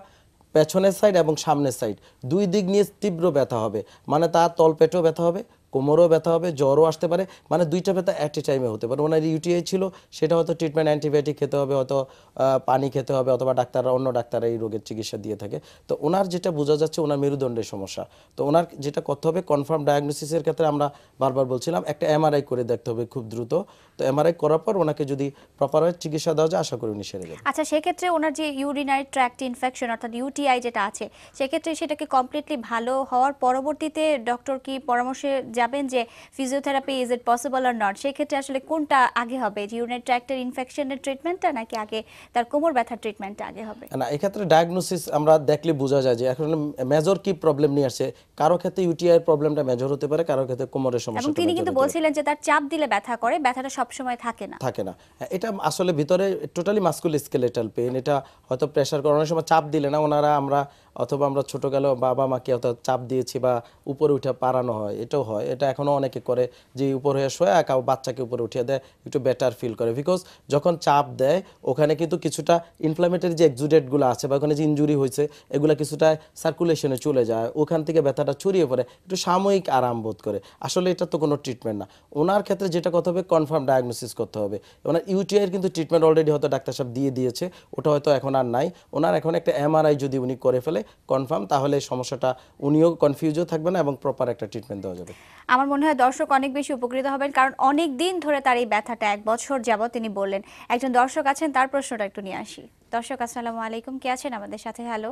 পেছনের সাইড এবং সামনের সাইড দুই দিক নিয়ে তীব্র ব্যথা হবে মানে তার তলপেটেও ব্যথা হবে কোমরও ব্যথা হবে জ্বরও আসতে পারে মানে দুইটা ব্যথা অ্যাট এ টাইমে হতে পারে ওনার ইউটিআই ছিল সেটা হয়তো ট্রিটমেন্ট অ্যান্টিবায়োটিক খেতে হবে হয়তো পানি খেতে হবে অথবা ডাক্তাররা অন্য ডাক্তাররা এই রোগের চিকিৎসা দিয়ে থাকে তো ওনার যেটা বোঝা যাচ্ছে ওনার মেরুদণ্ডের সমস্যা তো ওনার যেটা করতে হবে কনফার্ম ডায়াগনোসিসের ক্ষেত্রে আমরা বারবার বলছিলাম একটা এমআরআই করে দেখতে হবে খুব দ্রুত তো এমআরআই করার পর ওনাকে যদি প্রপার চিকিৎসা দেওয়া যায় আশা করি উনি সেরে যাবে আচ্ছা সেক্ষেত্রে ওনার যে ইউরিনারি ট্র্যাক্ট ইনফেকশন অর্থাৎ ইউটিআই যেটা আছে সেক্ষেত্রে সেটাকে কমপ্লিটলি ভালো হওয়ার পরবর্তীতে ডক্টর কি পরামর্শে যাবেন যে physiotherapy is it possible or not সেক্ষেত্রে আসলে কোনটা আগে হবে ইউরিনারি ট্র্যাক্টের ইনফেকশনের ট্রিটমেন্টটা নাকি আগে তার কোমর ব্যথার ট্রিটমেন্টটা আগে হবে না এক্ষেত্রে ডায়াগনোসিস আমরা দেখলে বোঝা যায় যে এখন মেজর কি প্রবলেম নিয়ে আসছে কারো ক্ষেত্রে ইউটিআই প্রবলেমটা মেজর হতে পারে কারো ক্ষেত্রে কোমরের সমস্যা এবং তিনি কিন্তু বলছিলেন যে তার চাপ দিলে ব্যথা করে ব্যথাটা সব সময় থাকে না থাকে না এটা আসলে ভিতরে টোটালি মাস্কুল স্কেলেটাল পেন এটা হয়তো প্রেসার করানোর সময় চাপ দিলে না ওনারা আমরা অথবা আমরা ছোটোকালেও বাবা মাকে অর্থাৎ চাপ দিয়েছি বা উপরে উঠে পারানো হয় এটাও হয় এটা এখনও অনেকে করে যে উপর হয়ে শোয়া কাউ বাচ্চাকে উপরে উঠিয়ে দেয় একটু বেটার ফিল করে বিকজ যখন চাপ দেয় ওখানে কিন্তু কিছুটা ইনফ্লামেটারি যে এক্সুডেটগুলো আছে বা ওখানে যে ইঞ্জুরি হয়েছে এগুলো কিছুটা সার্কুলেশনে চলে যায় ওখান থেকে ব্যথাটা ছড়িয়ে পড়ে একটু সাময়িক আরাম বোধ করে আসলে এটা তো কোনো ট্রিটমেন্ট না ওনার ক্ষেত্রে যেটা কথা হবে কনফার্ম ডায়াগনোসিস করতে হবে ওনার ইউটিআইয়ের কিন্তু ট্রিটমেন্ট অলরেডি হয়তো ডাক্তার সাহেব দিয়ে দিয়েছে ওটা হয়তো এখন আর নাই ওনার এখন একটা এমআরআই যদি উনি করে ফেলে কনফার্ম তাহলে সমস্যাটা উনিও কনফিউজও থাকবে না এবং প্রপার একটা ট্রিটমেন্ট দেওয়া যাবে আমার মনে হয় দর্শক অনেক বেশি উপকৃত হবেন কারণ অনেক দিন ধরে তার এই ব্যথাটা এক বছর যাব তিনি বললেন একজন দর্শক আছেন তার প্রশ্নটা একটু নিয়ে আসি দর্শক আসসালামু আলাইকুম কে আছেন আমাদের সাথে হ্যালো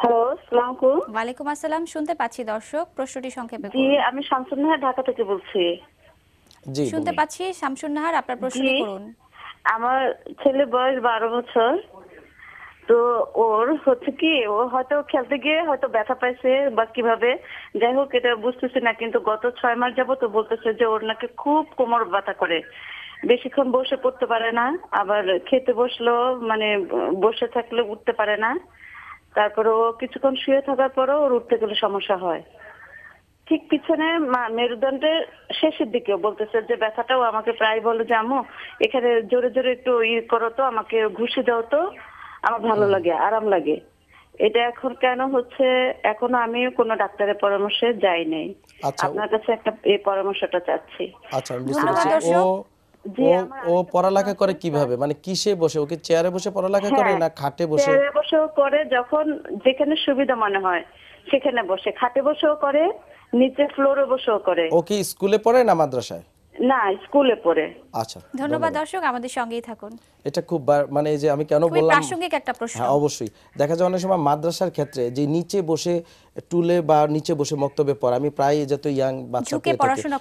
হ্যালো আসসালামু আলাইকুম ওয়ালাইকুম আসসালাম শুনতে পাচ্ছি দর্শক প্রশ্নটি সংক্ষেপে জি আমি শামসুন্নাহার ঢাকা থেকে বলছি জি শুনতে পাচ্ছি শামসুন্নাহার আপনার প্রশ্ন করুন আমার ছেলে বয়স 12 বছর তো ওর হচ্ছে কি ও হয়তো খেলতে গিয়ে হয়তো ব্যথা পাইছে বা কিভাবে যাই হোক এটা বুঝতেছে না কিন্তু গত ছয় মাস যাবো তো বলতেছে যে ওর নাকি খুব কোমর ব্যথা করে বেশিক্ষণ বসে পড়তে পারে না আবার খেতে বসলো মানে বসে থাকলে উঠতে পারে না তারপরে ও কিছুক্ষণ শুয়ে থাকার পরও ওর উঠতে গেলে সমস্যা হয় ঠিক পিছনে মেরুদণ্ডের শেষের দিকে বলতেছে যে ব্যথাটাও আমাকে প্রায় বলে যে আম্মু এখানে জোরে জোরে একটু ই করো তো আমাকে ঘুষে দাও তো আমার ভালো লাগে আরাম লাগে এটা এখন কেন হচ্ছে এখনো আমি কোনো ডাক্তারের পরামর্শে যাই নাই আচ্ছা, আপনার কাছে একটা এই পরামর্শটা চাচ্ছি আচ্ছা, ও পড়ালেখা করে কিভাবে মানে কিসে বসে ওকে চেয়ারে বসে পড়ালেখা করে হ্যাঁ, না খাটে বসে বসেও করে যখন যেখানে সুবিধা মনে হয় সেখানে বসে খাটে বসেও করে নিচে ফ্লোরে বসেও করে ও কি স্কুলে পড়ে না মাদ্রাসায় না স্কুলে পড়ে আচ্ছা ধন্যবাদ দর্শক আমাদের সঙ্গেই থাকুন এটা খুব মানে যে আমি কেন বললাম প্রাসঙ্গিক একটা প্রশ্ন হ্যাঁ অবশ্যই দেখা যায় অনেক সময় মাদ্রাসার ক্ষেত্রে যে নিচে বসে টুলে বা নিচে বসে মক্তব্যে পড়া আমি প্রায় যত ইয়াং বাচ্চাকে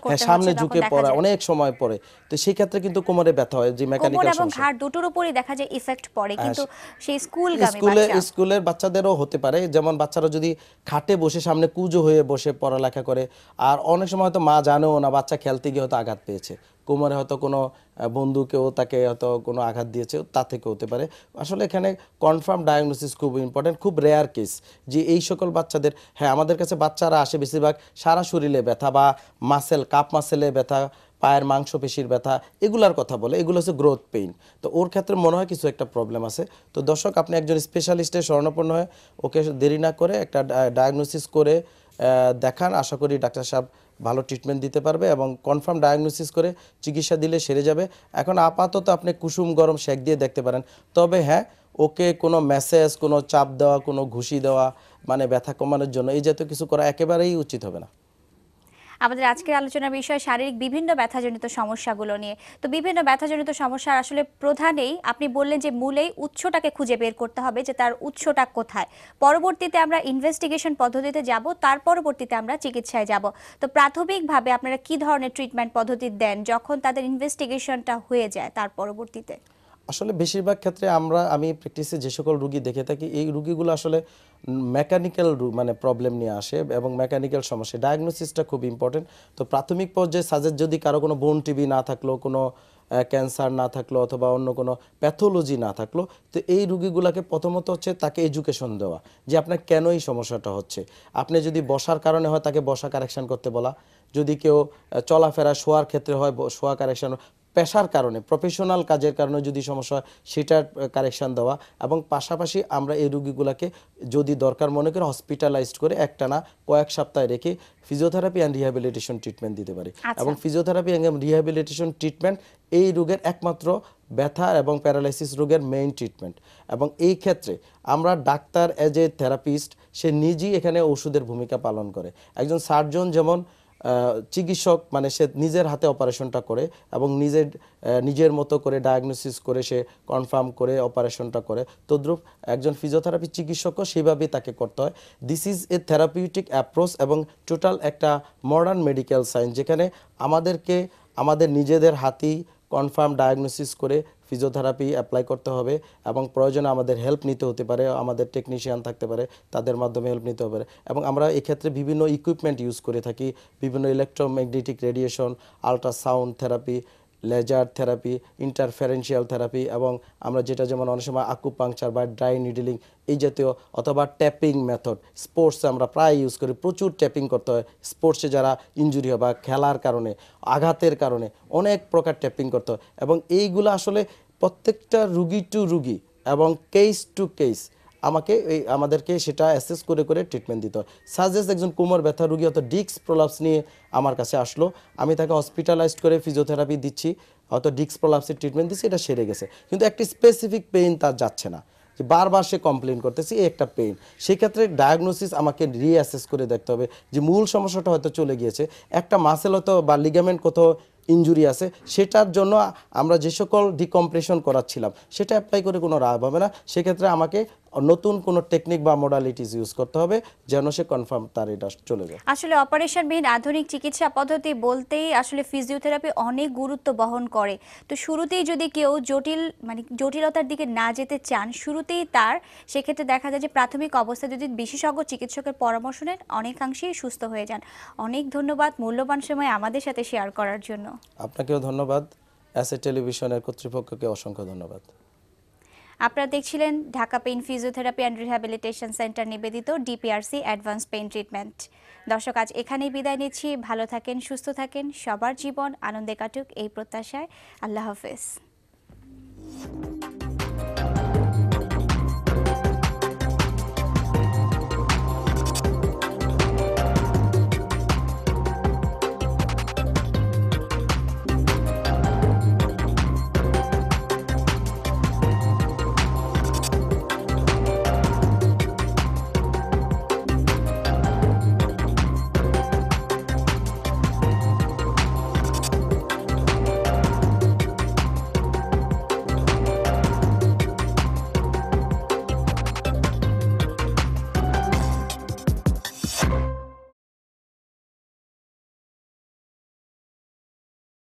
হ্যাঁ সামনে ঝুঁকে পড়া অনেক সময় পড়ে তো সেই ক্ষেত্রে কিন্তু কোমরে ব্যথা হয় যে মেকানিক্যাল সমস্যা এবং ঘাড় দুটোর উপরই দেখা যায় ইফেক্ট পড়ে কিন্তু সেই স্কুল গামে স্কুলে স্কুলের বাচ্চাদেরও হতে পারে যেমন বাচ্চারা যদি খাটে বসে সামনে কুজো হয়ে বসে পড়ালেখা করে আর অনেক সময় তো মা জানেও না বাচ্চা খেলতে গিয়ে হয়তো আঘাত পেয়েছে কোমরে হয়তো কোনো বন্ধুকেও তাকে হয়তো কোনো আঘাত দিয়েছে তা থেকে হতে পারে আসলে এখানে কনফার্ম ডায়াগনোসিস খুব ইম্পর্টেন্ট খুব রেয়ার কেস যে এই সকল বাচ্চাদের হ্যাঁ আমাদের কাছে বাচ্চারা আসে বেশিরভাগ সারা শরীরে ব্যথা বা মাসেল কাপ মাসেলে ব্যথা পায়ের মাংসপেশির ব্যথা এগুলার কথা বলে এগুলো হচ্ছে গ্রোথ পেইন তো ওর ক্ষেত্রে মনে হয় কিছু একটা প্রবলেম আছে তো দর্শক আপনি একজন স্পেশালিস্টের স্বর্ণপন্ন হয়ে ওকে দেরি না করে একটা ডায়াগনোসিস করে দেখান আশা করি ডাক্তার সাহেব ভালো ট্রিটমেন্ট দিতে পারবে এবং কনফার্ম ডায়াগনোসিস করে চিকিৎসা দিলে সেরে যাবে এখন আপাতত আপনি কুসুম গরম শেক দিয়ে দেখতে পারেন তবে হ্যাঁ ওকে কোনো মেসেজ কোনো চাপ দেওয়া কোনো ঘুষি দেওয়া মানে ব্যথা কমানোর জন্য এই জাতীয় কিছু করা একেবারেই উচিত হবে না আমাদের আজকের আলোচনার বিষয় শারীরিক বিভিন্ন ব্যথাজনিত সমস্যাগুলো নিয়ে তো বিভিন্ন ব্যথাজনিত সমস্যার আসলে প্রধানেই আপনি বললেন যে মূলেই উৎসটাকে খুঁজে বের করতে হবে যে তার উৎসটা কোথায় পরবর্তীতে আমরা ইনভেস্টিগেশন পদ্ধতিতে যাব তার পরবর্তীতে আমরা চিকিৎসায় যাব তো প্রাথমিকভাবে আপনারা কি ধরনের ট্রিটমেন্ট পদ্ধতি দেন যখন তাদের ইনভেস্টিগেশনটা হয়ে যায় তার পরবর্তীতে আসলে বেশিরভাগ ক্ষেত্রে আমরা আমি প্র্যাকটিসে যে সকল রুগী দেখে থাকি এই রুগীগুলো আসলে মেকানিক্যাল মানে প্রবলেম নিয়ে আসে এবং মেকানিক্যাল সমস্যা ডায়াগনোসিসটা খুব ইম্পর্টেন্ট তো প্রাথমিক পর্যায়ে সাজেস যদি কারো কোনো বোন টিভি না থাকলো কোনো ক্যান্সার না থাকলো অথবা অন্য কোনো প্যাথোলজি না থাকলো তো এই রুগীগুলোকে প্রথমত হচ্ছে তাকে এডুকেশন দেওয়া যে আপনার কেন এই সমস্যাটা হচ্ছে আপনি যদি বসার কারণে হয় তাকে বসা কারেকশান করতে বলা যদি কেউ চলাফেরা শোয়ার ক্ষেত্রে হয় শোয়া কারেকশান পেশার কারণে প্রফেশনাল কাজের কারণে যদি সমস্যা হয় সেটার কারেকশান দেওয়া এবং পাশাপাশি আমরা এই রুগীগুলোকে যদি দরকার মনে করে হসপিটালাইজড করে একটানা কয়েক সপ্তাহ রেখে ফিজিওথেরাপি অ্যান্ড রিহ্যাবিলিটেশন ট্রিটমেন্ট দিতে পারি আচ্ছা। এবং ফিজিওথেরাপি অ্যান্ড রিহ্যাবিলিটেশন ট্রিটমেন্ট এই রোগের একমাত্র ব্যথা এবং প্যারালাইসিস রোগের মেইন ট্রিটমেন্ট এবং এই ক্ষেত্রে আমরা ডাক্তার অ্যাজ এ থেরাপিস্ট সে নিজেই এখানে ওষুধের ভূমিকা পালন করে একজন সার্জন যেমন চিকিৎসক মানে সে নিজের হাতে অপারেশনটা করে এবং নিজের নিজের মতো করে ডায়াগনোসিস করে সে কনফার্ম করে অপারেশনটা করে তদ্রুপ একজন ফিজিওথেরাপি চিকিৎসকও সেভাবেই তাকে করতে হয় this is a therapeutic approach এবং টোটাল একটা মডার্ন মেডিকেল সায়েন্স যেখানে আমাদেরকে আমাদের নিজেদের হাতেই কনফার্ম ডায়াগনোসিস করে ফিজিওথেরাপি অ্যাপ্লাই করতে হবে এবং প্রয়োজনে আমাদের হেল্প নিতে হতে পারে আমাদের টেকনিশিয়ান থাকতে পারে তাদের মাধ্যমে হেল্প নিতে পারে এবং আমরা এক্ষেত্রে বিভিন্ন ইকুইপমেন্ট ইউজ করে থাকি বিভিন্ন electromagnetic radiation ultrasound therapy laser therapy interferential therapy এবং আমরা যেটা যেমন অনেক সময় আকুপাংচার বা ড্রাই নিডলিং এই জাতীয় অথবা ট্যাপিং মেথড স্পোর্টসে আমরা প্রায় ইউজ করি প্রচুর ট্যাপিং করতে হয় স্পোর্টসে যারা ইঞ্জুরি হয় বা খেলার কারণে আঘাতের কারণে অনেক প্রকার ট্যাপিং করতে হয় এবং এইগুলো আসলে প্রত্যেকটা রুগী টু রুগী এবং কেস টু কেস আমাকে এই আমাদেরকে সেটা অ্যাসেস করে করে ট্রিটমেন্ট দিতে হয় সাজেস একজন কোমর ব্যথা রুগী অত ডিক্স প্রলাপস নিয়ে আমার কাছে আসলো আমি তাকে হসপিটালাইজড করে ফিজিওথেরাপি দিচ্ছি হয়তো ডিক্স প্রলাপসের ট্রিটমেন্ট দিচ্ছি এটা সেরে গেছে কিন্তু একটি স্পেসিফিক পেইন তার যাচ্ছে না যে বারবার সে কমপ্লেন করতেছে এই একটা পেইন সেক্ষেত্রে ডায়াগনোসিস আমাকে রিঅ্যাসেস করে দেখতে হবে যে মূল সমস্যাটা হয়তো চলে গিয়েছে একটা মাসেল হয়তো বা লিগামেন্ট কোথাও ইঞ্জুরি আছে সেটার জন্য আমরা যে সকল ডিকম্প্রেশন করাচ্ছিলাম সেটা অ্যাপ্লাই করে কোনো রাগ হবে না সেক্ষেত্রে আমাকে নতুন কোনো টেকনিক বা মোডালিটিস ইউজ করতে হবে যেন সে কনফার্ম তার এটা চলে যায় আসলে অপারেশনবিহীন আধুনিক চিকিৎসা পদ্ধতি বলতেই আসলে ফিজিওথেরাপি অনেক গুরুত্ব বহন করে তো শুরুতেই যদি কেউ জটিল মানে জটিলতার দিকে না যেতে চান শুরুতেই তার সেক্ষেত্রে দেখা যায় যে প্রাথমিক অবস্থায় যদি বিশেষজ্ঞ চিকিৎসকের পরামর্শ নেন অনেকাংশেই সুস্থ হয়ে যান অনেক ধন্যবাদ মূল্যবান সময় আমাদের সাথে শেয়ার করার জন্য আপনাকেও ধন্যবাদ অ্যাসে টেলিভিশনের কর্তৃপক্ষকে অসংখ্য ধন্যবাদ আপনারা দেখছিলেন Dhaka pain physiotherapy and rehabilitation centre নিবেদিত ডিপিআরসি অ্যাডভান্স পেইন ট্রিটমেন্ট দর্শক আজ এখানেই বিদায় নিচ্ছি ভালো থাকেন সুস্থ থাকেন সবার জীবন আনন্দে কাটুক এই প্রত্যাশায় আল্লাহ হাফেজ